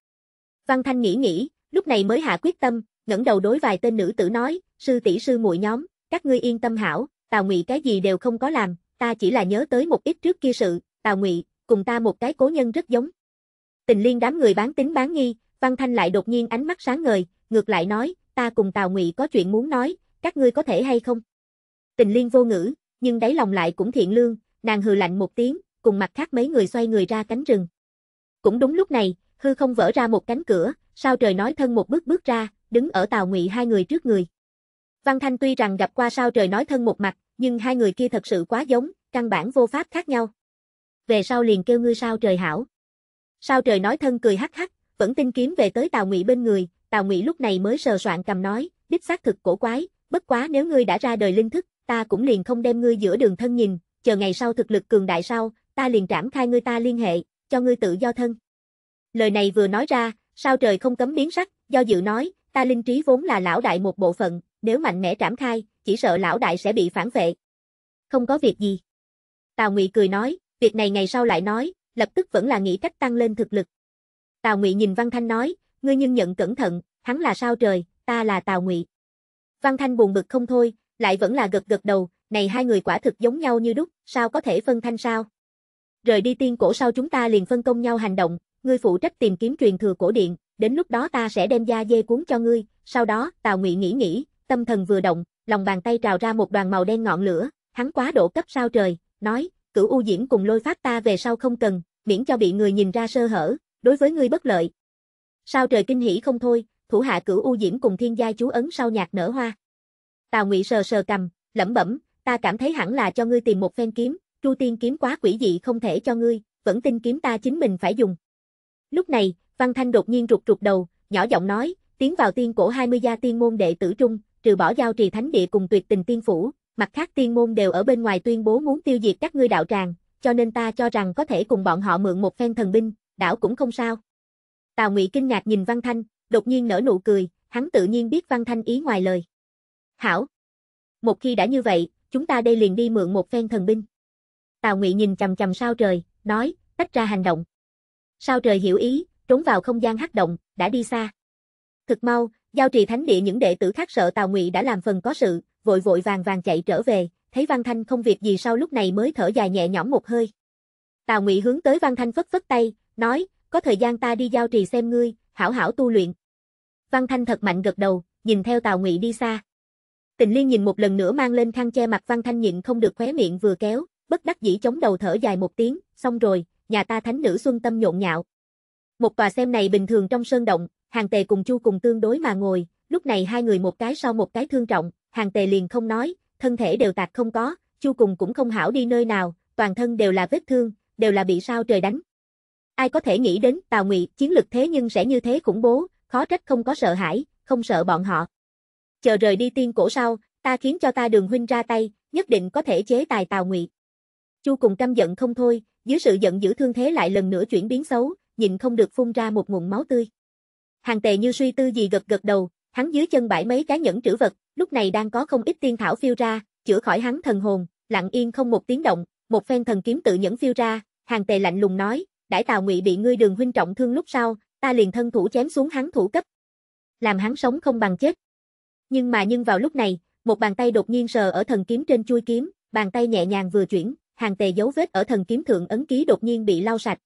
Văn Thanh nghĩ nghĩ, lúc này mới hạ quyết tâm, ngẩng đầu đối vài tên nữ tử nói, sư tỷ sư muội nhóm, các ngươi yên tâm hảo, Tào Ngụy cái gì đều không có làm, ta chỉ là nhớ tới một ít trước kia sự, Tào Ngụy, cùng ta một cái cố nhân rất giống. Tình liên đám người bán tính bán nghi, Văn Thanh lại đột nhiên ánh mắt sáng ngời, ngược lại nói, ta cùng Tào Ngụy có chuyện muốn nói, các ngươi có thể hay không? Tình liên vô ngữ, nhưng đáy lòng lại cũng thiện lương, nàng hừ lạnh một tiếng, cùng mặt khác mấy người xoay người ra cánh rừng. Cũng đúng lúc này, hư không vỡ ra một cánh cửa, sao trời nói thân một bước bước ra, đứng ở Tào Ngụy hai người trước người. Văn Thanh tuy rằng gặp qua sao trời nói thân một mặt, nhưng hai người kia thật sự quá giống, căn bản vô pháp khác nhau. Về sau liền kêu ngươi sao trời hảo. Sao trời nói thân cười hắc hắc, vẫn tin kiếm về tới Tào Ngụy bên người, Tào Ngụy lúc này mới sờ soạn cầm nói, đích xác thực cổ quái, bất quá nếu ngươi đã ra đời linh thức, ta cũng liền không đem ngươi giữa đường thân nhìn, chờ ngày sau thực lực cường đại sau, ta liền trảm khai ngươi ta liên hệ, cho ngươi tự do thân. Lời này vừa nói ra, sao trời không cấm biến sắc, do dự nói, ta linh trí vốn là lão đại một bộ phận, nếu mạnh mẽ trảm khai, chỉ sợ lão đại sẽ bị phản vệ. Không có việc gì. Tào Ngụy cười nói, việc này ngày sau lại nói, lập tức vẫn là nghĩ cách tăng lên thực lực. Tào Ngụy nhìn Văn Thanh nói, ngươi nhưng nhận cẩn thận, hắn là sao trời, ta là Tào Ngụy. Văn Thanh buồn bực không thôi, lại vẫn là gật gật đầu, này hai người quả thực giống nhau như đúc, sao có thể phân thanh sao? Rời đi tiên cổ sau chúng ta liền phân công nhau hành động, ngươi phụ trách tìm kiếm truyền thừa cổ điện, đến lúc đó ta sẽ đem da dê cuốn cho ngươi, sau đó Tào Ngụy nghĩ nghĩ, tâm thần vừa động, lòng bàn tay trào ra một đoàn màu đen ngọn lửa, hắn quá độ cấp sao trời, nói, cửu u diễm cùng lôi phát ta về sau không cần, miễn cho bị người nhìn ra sơ hở, đối với ngươi bất lợi. Sao trời kinh hỉ không thôi, thủ hạ cửu u diễm cùng thiên gia chú ấn sau nhạc nở hoa. Tào Ngụy sờ sờ cầm, lẩm bẩm, ta cảm thấy hẳn là cho ngươi tìm một phen kiếm, Chu Tiên kiếm quá quỷ dị không thể cho ngươi, vẫn tin kiếm ta chính mình phải dùng. Lúc này, Văn Thanh đột nhiên rụt rụt đầu, nhỏ giọng nói, tiến vào tiên cổ 20 gia tiên môn đệ tử trung, trừ bỏ giao trì thánh địa cùng tuyệt tình tiên phủ, mặt khác tiên môn đều ở bên ngoài tuyên bố muốn tiêu diệt các ngươi đạo tràng, cho nên ta cho rằng có thể cùng bọn họ mượn một phen thần binh, đảo cũng không sao. Tào Ngụy kinh ngạc nhìn Văn Thanh, đột nhiên nở nụ cười, hắn tự nhiên biết Văn Thanh ý ngoài lời. Hảo! Một khi đã như vậy, chúng ta đây liền đi mượn một phen thần binh. Tào Ngụy nhìn chầm chầm sao trời, nói, tách ra hành động. Sao trời hiểu ý, trốn vào không gian hắc động, đã đi xa. Thực mau, Giao trì thánh địa những đệ tử khác sợ Tào Ngụy đã làm phần có sự, vội vội vàng vàng chạy trở về, thấy Văn Thanh không việc gì sau lúc này mới thở dài nhẹ nhõm một hơi. Tào Ngụy hướng tới Văn Thanh phất phất tay, nói, có thời gian ta đi giao trì xem ngươi, hảo hảo tu luyện. Văn Thanh thật mạnh gật đầu, nhìn theo Tào Ngụy đi xa. Tình Liên nhìn một lần nữa mang lên khăn che mặt Văn Thanh nhịn không được khóe miệng vừa kéo, bất đắc dĩ chống đầu thở dài một tiếng, xong rồi, nhà ta thánh nữ xuân tâm nhộn nhạo. Một tòa xem này bình thường trong sơn động, hàng tề cùng chu cùng tương đối mà ngồi, lúc này hai người một cái sau một cái thương trọng, hàng tề liền không nói, thân thể đều tạc không có, chu cùng cũng không hảo đi nơi nào, toàn thân đều là vết thương, đều là bị sao trời đánh. Ai có thể nghĩ đến Tào Ngụy chiến lực thế nhưng sẽ như thế khủng bố, khó trách không có sợ hãi, không sợ bọn họ. Chờ rời đi tiên cổ sau, ta khiến cho ta đường huynh ra tay, nhất định có thể chế tài Tào Ngụy. Chu cùng căm giận không thôi, dưới sự giận dữ thương thế lại lần nữa chuyển biến xấu, nhìn không được phun ra một nguồn máu tươi. Hàng tề như suy tư gì gật gật đầu, hắn dưới chân bãi mấy cái nhẫn trữ vật, lúc này đang có không ít tiên thảo phiêu ra, chữa khỏi hắn thần hồn, lặng yên không một tiếng động, một phen thần kiếm tự nhẫn phiêu ra, hàng tề lạnh lùng nói, đại tào ngụy bị ngươi đường huynh trọng thương lúc sau, ta liền thân thủ chém xuống hắn thủ cấp. Làm hắn sống không bằng chết. Nhưng mà nhưng vào lúc này, một bàn tay đột nhiên sờ ở thần kiếm trên chui kiếm, bàn tay nhẹ nhàng vừa chuyển, hàng tề dấu vết ở thần kiếm thượng ấn ký đột nhiên bị lau sạch.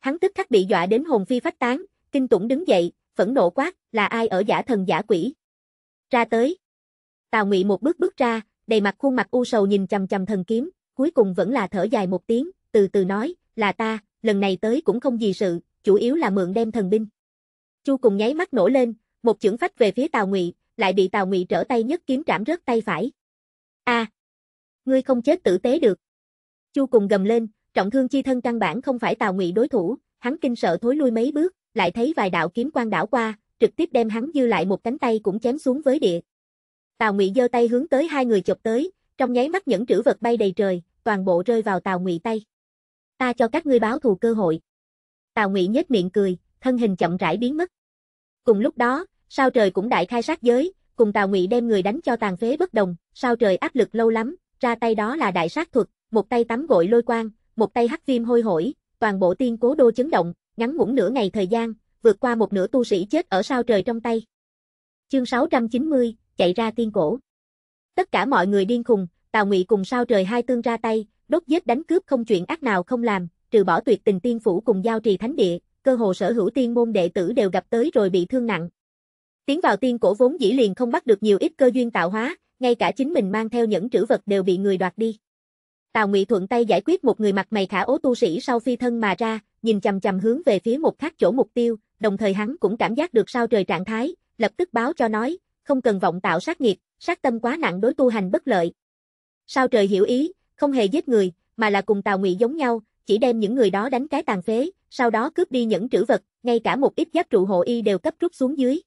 Hắn tức khắc bị dọa đến hồn phi phách tán, Kinh Tủng đứng dậy, phẫn nộ quát, là ai ở giả thần giả quỷ? Ra tới. Tào Ngụy một bước bước ra, đầy mặt khuôn mặt u sầu nhìn chằm chằm thần kiếm, cuối cùng vẫn là thở dài một tiếng, từ từ nói, là ta, lần này tới cũng không gì sự, chủ yếu là mượn đem thần binh. Chu cùng nháy mắt nổ lên, một chưởng phách về phía Tào Ngụy, lại bị Tào Ngụy trở tay nhất kiếm trảm rớt tay phải. A, à, ngươi không chết tử tế được. Chu cùng gầm lên, trọng thương chi thân căn bản không phải Tào Ngụy đối thủ, hắn kinh sợ thối lui mấy bước, lại thấy vài đạo kiếm quang đảo qua, trực tiếp đem hắn dư lại một cánh tay cũng chém xuống với địa. Tào Ngụy giơ tay hướng tới hai người chộp tới, trong nháy mắt những trữ vật bay đầy trời, toàn bộ rơi vào Tào Ngụy tay. Ta cho các ngươi báo thù cơ hội. Tào Ngụy nhếch miệng cười, thân hình chậm rãi biến mất. Cùng lúc đó, sao trời cũng đại khai sát giới, cùng Tào Ngụy đem người đánh cho tàn phế bất đồng, sao trời áp lực lâu lắm, ra tay đó là đại sát thuật, một tay tắm gội lôi quang, một tay hắc viêm hôi hổi, toàn bộ tiên cố đô chấn động, ngắn ngủn nửa ngày thời gian, vượt qua một nửa tu sĩ chết ở sao trời trong tay. Chương 690, chạy ra tiên cổ. Tất cả mọi người điên khùng, Tào Ngụy cùng sao trời hai tương ra tay, đốt giết đánh cướp không chuyện ác nào không làm, trừ bỏ tuyệt tình tiên phủ cùng giao trì thánh địa, cơ hồ sở hữu tiên môn đệ tử đều gặp tới rồi bị thương nặng. Tiến vào tiên cổ vốn dĩ liền không bắt được nhiều ít cơ duyên tạo hóa, ngay cả chính mình mang theo những trữ vật đều bị người đoạt đi. Tào Ngụy thuận tay giải quyết một người mặt mày khả ố tu sĩ sau phi thân mà ra, nhìn chầm chầm hướng về phía một khác chỗ mục tiêu, đồng thời hắn cũng cảm giác được sao trời trạng thái, lập tức báo cho nói, không cần vọng tạo sát nghiệp, sát tâm quá nặng đối tu hành bất lợi. Sao trời hiểu ý, không hề giết người, mà là cùng Tào Ngụy giống nhau, chỉ đem những người đó đánh cái tàn phế, sau đó cướp đi những trữ vật, ngay cả một ít giáp trụ hộ y đều cấp rút xuống dưới.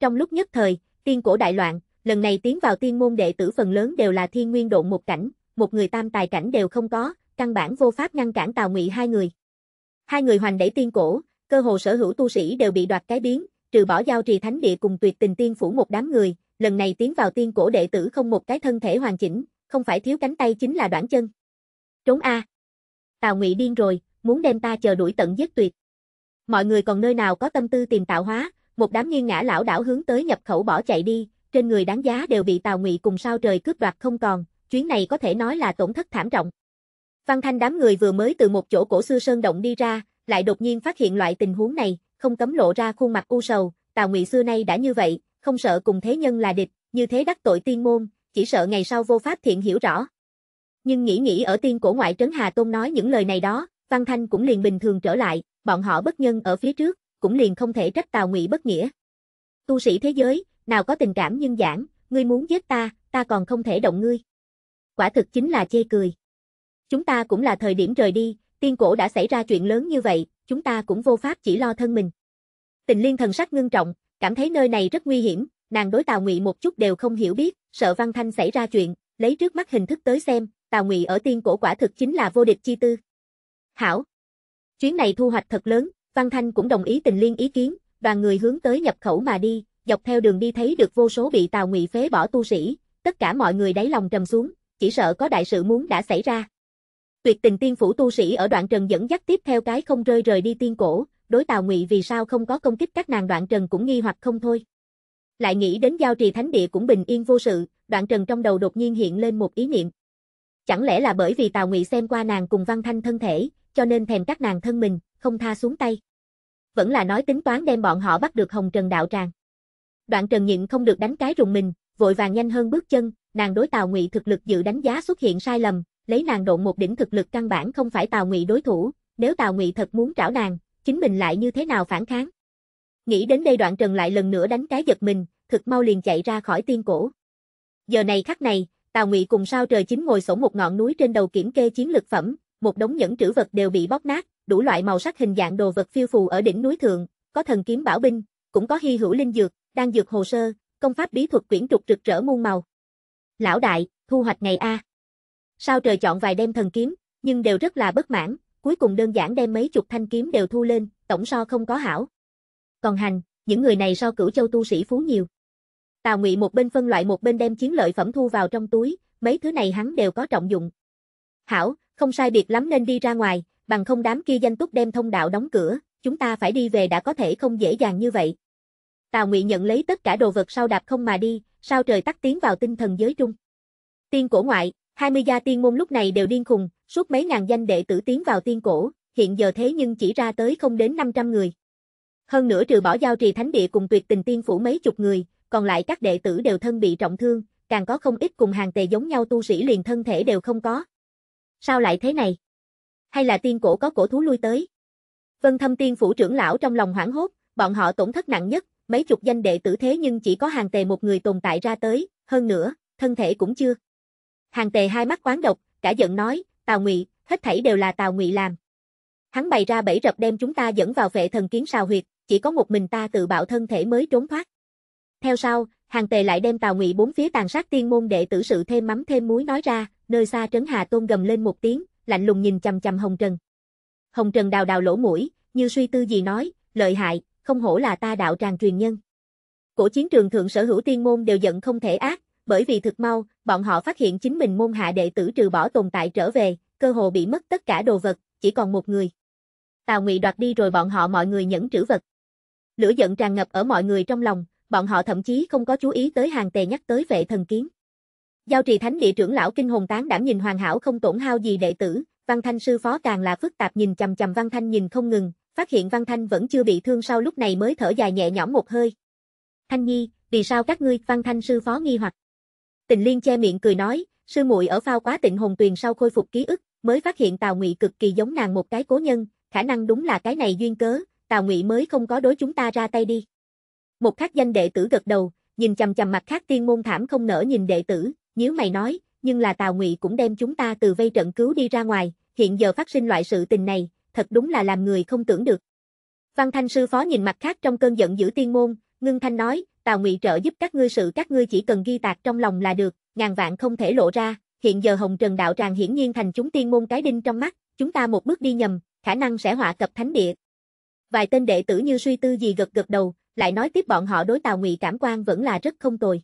Trong lúc nhất thời, tiên cổ đại loạn, lần này tiến vào tiên môn đệ tử phần lớn đều là thiên nguyên độn một cảnh, một người tam tài cảnh đều không có, căn bản vô pháp ngăn cản Tào Ngụy hai người. Hai người hoành đẩy tiên cổ, cơ hồ sở hữu tu sĩ đều bị đoạt cái biến, trừ bỏ giao trì thánh địa cùng tuyệt tình tiên phủ một đám người, lần này tiến vào tiên cổ đệ tử không một cái thân thể hoàn chỉnh, không phải thiếu cánh tay chính là đoạn chân. Trốn a. Tào Ngụy điên rồi, muốn đem ta chờ đuổi tận giết tuyệt. Mọi người còn nơi nào có tâm tư tìm tạo hóa, một đám nghiêng ngã lão đảo hướng tới nhập khẩu bỏ chạy đi, trên người đáng giá đều bị Tào Ngụy cùng sao trời cướp đoạt không còn, chuyến này có thể nói là tổn thất thảm trọng. Văn Thanh đám người vừa mới từ một chỗ cổ xưa sơn động đi ra, lại đột nhiên phát hiện loại tình huống này, không cấm lộ ra khuôn mặt u sầu, Tào Ngụy xưa nay đã như vậy, không sợ cùng thế nhân là địch, như thế đắc tội tiên môn, chỉ sợ ngày sau vô pháp thiện hiểu rõ. Nhưng nghĩ nghĩ ở tiên cổ ngoại trấn Hà Tôn nói những lời này đó, Văn Thanh cũng liền bình thường trở lại, bọn họ bất nhân ở phía trước, cũng liền không thể trách Tào Ngụy bất nghĩa. Tu sĩ thế giới, nào có tình cảm nhân giản, ngươi muốn giết ta, ta còn không thể động ngươi quả thực chính là chê cười. Chúng ta cũng là thời điểm rời đi, tiên cổ đã xảy ra chuyện lớn như vậy, chúng ta cũng vô pháp chỉ lo thân mình. Tình liên thần sắc ngưng trọng, cảm thấy nơi này rất nguy hiểm, nàng đối Tào Ngụy một chút đều không hiểu biết, sợ Văn Thanh xảy ra chuyện, lấy trước mắt hình thức tới xem, Tào Ngụy ở tiên cổ quả thực chính là vô địch chi tư. Hảo. Chuyến này thu hoạch thật lớn, Văn Thanh cũng đồng ý Tình Liên ý kiến, đoàn người hướng tới nhập khẩu mà đi, dọc theo đường đi thấy được vô số bị Tào Ngụy phế bỏ tu sĩ, tất cả mọi người đáy lòng trầm xuống, chỉ sợ có đại sự muốn đã xảy ra. Tuyệt tình tiên phủ tu sĩ ở đoạn trần dẫn dắt tiếp theo cái không rơi rời đi tiên cổ, đối tào ngụy vì sao không có công kích các nàng đoạn trần cũng nghi hoặc không thôi. Lại nghĩ đến giao trì thánh địa cũng bình yên vô sự, đoạn trần trong đầu đột nhiên hiện lên một ý niệm. Chẳng lẽ là bởi vì tào ngụy xem qua nàng cùng văn thanh thân thể, cho nên thèm các nàng thân mình, không tha xuống tay. Vẫn là nói tính toán đem bọn họ bắt được hồng trần đạo tràng. Đoạn trần nhịn không được đánh cái rùng mình, vội vàng nhanh hơn bước chân, nàng đối Tào Ngụy thực lực dự đánh giá xuất hiện sai lầm, lấy nàng độn một đỉnh thực lực căn bản không phải Tào Ngụy đối thủ, nếu Tào Ngụy thật muốn trảo nàng, chính mình lại như thế nào phản kháng. Nghĩ đến đây đoạn trần lại lần nữa đánh cái giật mình, thực mau liền chạy ra khỏi tiên cổ. Giờ này khắc này, Tào Ngụy cùng sao trời chính ngồi sổ một ngọn núi trên đầu kiểm kê chiến lực phẩm, một đống nhẫn trữ vật đều bị bóc nát, đủ loại màu sắc hình dạng đồ vật phiêu phù ở đỉnh núi thượng, có thần kiếm bảo binh, cũng có hy hữu linh dược, đang dược hồ sơ, công pháp bí thuật quyển trục rực rỡ muôn màu. Lão đại, thu hoạch ngày A. Sao trời chọn vài đem thần kiếm, nhưng đều rất là bất mãn, cuối cùng đơn giản đem mấy chục thanh kiếm đều thu lên, tổng so không có hảo. Còn hành, những người này so cửu châu tu sĩ phú nhiều. Tào Ngụy một bên phân loại một bên đem chiến lợi phẩm thu vào trong túi, mấy thứ này hắn đều có trọng dụng. Hảo, không sai biệt lắm nên đi ra ngoài, bằng không đám kia danh túc đem thông đạo đóng cửa, chúng ta phải đi về đã có thể không dễ dàng như vậy. Tào Ngụy nhận lấy tất cả đồ vật sau đạp không mà đi, sao trời tắt tiến vào tinh thần giới trung. Tiên cổ ngoại, 20 gia tiên môn lúc này đều điên khùng, suốt mấy ngàn danh đệ tử tiến vào tiên cổ, hiện giờ thế nhưng chỉ ra tới không đến 500 người. Hơn nữa trừ bỏ giao trì thánh địa cùng tuyệt tình tiên phủ mấy chục người, còn lại các đệ tử đều thân bị trọng thương, càng có không ít cùng hàng tề giống nhau tu sĩ liền thân thể đều không có. Sao lại thế này? Hay là tiên cổ có cổ thú lui tới? Vân thâm tiên phủ trưởng lão trong lòng hoảng hốt, bọn họ tổn thất nặng nhất, mấy chục danh đệ tử thế nhưng chỉ có hàng tề một người tồn tại ra tới, hơn nữa, thân thể cũng chưa. Hàng tề hai mắt quán độc, cả giận nói, Tào Ngụy, hết thảy đều là Tào Ngụy làm. Hắn bày ra bẫy rập đem chúng ta dẫn vào vệ thần kiến sào huyệt, chỉ có một mình ta tự bạo thân thể mới trốn thoát. Theo sau, hàng tề lại đem Tào Ngụy bốn phía tàn sát tiên môn đệ tử sự thêm mắm thêm muối nói ra, nơi xa trấn Hà Tôn gầm lên một tiếng, lạnh lùng nhìn chầm chầm Hồng Trần. Hồng Trần đào đào lỗ mũi, như suy tư gì nói, lợi hại, không hổ là ta đạo tràng truyền nhân. Cổ chiến trường thượng sở hữu tiên môn đều giận không thể ác, bởi vì thực mau, bọn họ phát hiện chính mình môn hạ đệ tử trừ bỏ tồn tại trở về, cơ hồ bị mất tất cả đồ vật, chỉ còn một người. Tào Ngụy đoạt đi rồi bọn họ mọi người nhẫn trữ vật. Lửa giận tràn ngập ở mọi người trong lòng, bọn họ thậm chí không có chú ý tới hàng tề nhắc tới vệ thần kiếm Giao trì thánh địa trưởng lão kinh hồn tán đảm nhìn hoàn hảo không tổn hao gì đệ tử, Văn Thanh sư phó càng là phức tạp nhìn chằm chằm Văn Thanh nhìn không ngừng, phát hiện Văn Thanh vẫn chưa bị thương sau lúc này mới thở dài nhẹ nhõm một hơi. Thanh Nhi, vì sao các ngươi Văn Thanh sư phó nghi hoặc? Tình Liên che miệng cười nói, sư muội ở phao quá tịnh hồn tuyền sau khôi phục ký ức, mới phát hiện Tào Ngụy cực kỳ giống nàng một cái cố nhân, khả năng đúng là cái này duyên cớ, Tào Ngụy mới không có đối chúng ta ra tay đi. Một khắc danh đệ tử gật đầu, nhìn chằm chằm mặt khác tiên môn thảm không nở nhìn đệ tử, nếu mày nói, nhưng là Tào Ngụy cũng đem chúng ta từ vây trận cứu đi ra ngoài, hiện giờ phát sinh loại sự tình này, thật đúng là làm người không tưởng được. Văn Thanh sư phó nhìn mặt khác trong cơn giận giữ tiên môn, ngưng thanh nói, Tào Ngụy trợ giúp các ngươi sự các ngươi chỉ cần ghi tạc trong lòng là được, ngàn vạn không thể lộ ra, hiện giờ Hồng Trần đạo tràng hiển nhiên thành chúng tiên môn cái đinh trong mắt, chúng ta một bước đi nhầm, khả năng sẽ họa cập thánh địa. Vài tên đệ tử như suy tư gì gật gật đầu, lại nói tiếp bọn họ đối Tào Ngụy cảm quan vẫn là rất không tồi.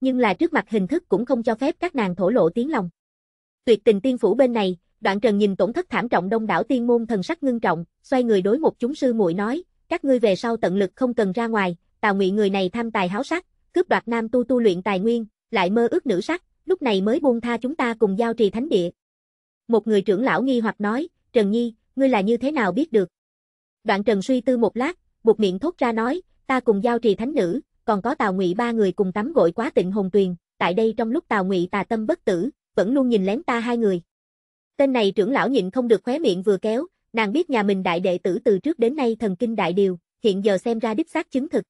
Nhưng là trước mặt hình thức cũng không cho phép các nàng thổ lộ tiếng lòng. Tuyệt tình tiên phủ bên này, Đoạn Trần nhìn tổn thất thảm trọng đông đảo tiên môn thần sắc ngưng trọng, xoay người đối một chúng sư muội nói, các ngươi về sau tận lực không cần ra ngoài, Tào Ngụy người này tham tài háo sắc, cướp đoạt nam tu tu luyện tài nguyên, lại mơ ước nữ sắc, lúc này mới buông tha chúng ta cùng giao trì thánh địa. Một người trưởng lão nghi hoặc nói, Trần Nhi, ngươi là như thế nào biết được? Đoạn Trần suy tư một lát, buộc miệng thốt ra nói, ta cùng giao trì thánh nữ, còn có Tào Ngụy ba người cùng tắm gội quá tịnh hồn tuyền, tại đây trong lúc Tào Ngụy tà tâm bất tử, vẫn luôn nhìn lén ta hai người. Tên này trưởng lão nhịn không được khóe miệng vừa kéo, nàng biết nhà mình đại đệ tử từ trước đến nay thần kinh đại điều, hiện giờ xem ra đích xác chứng thực.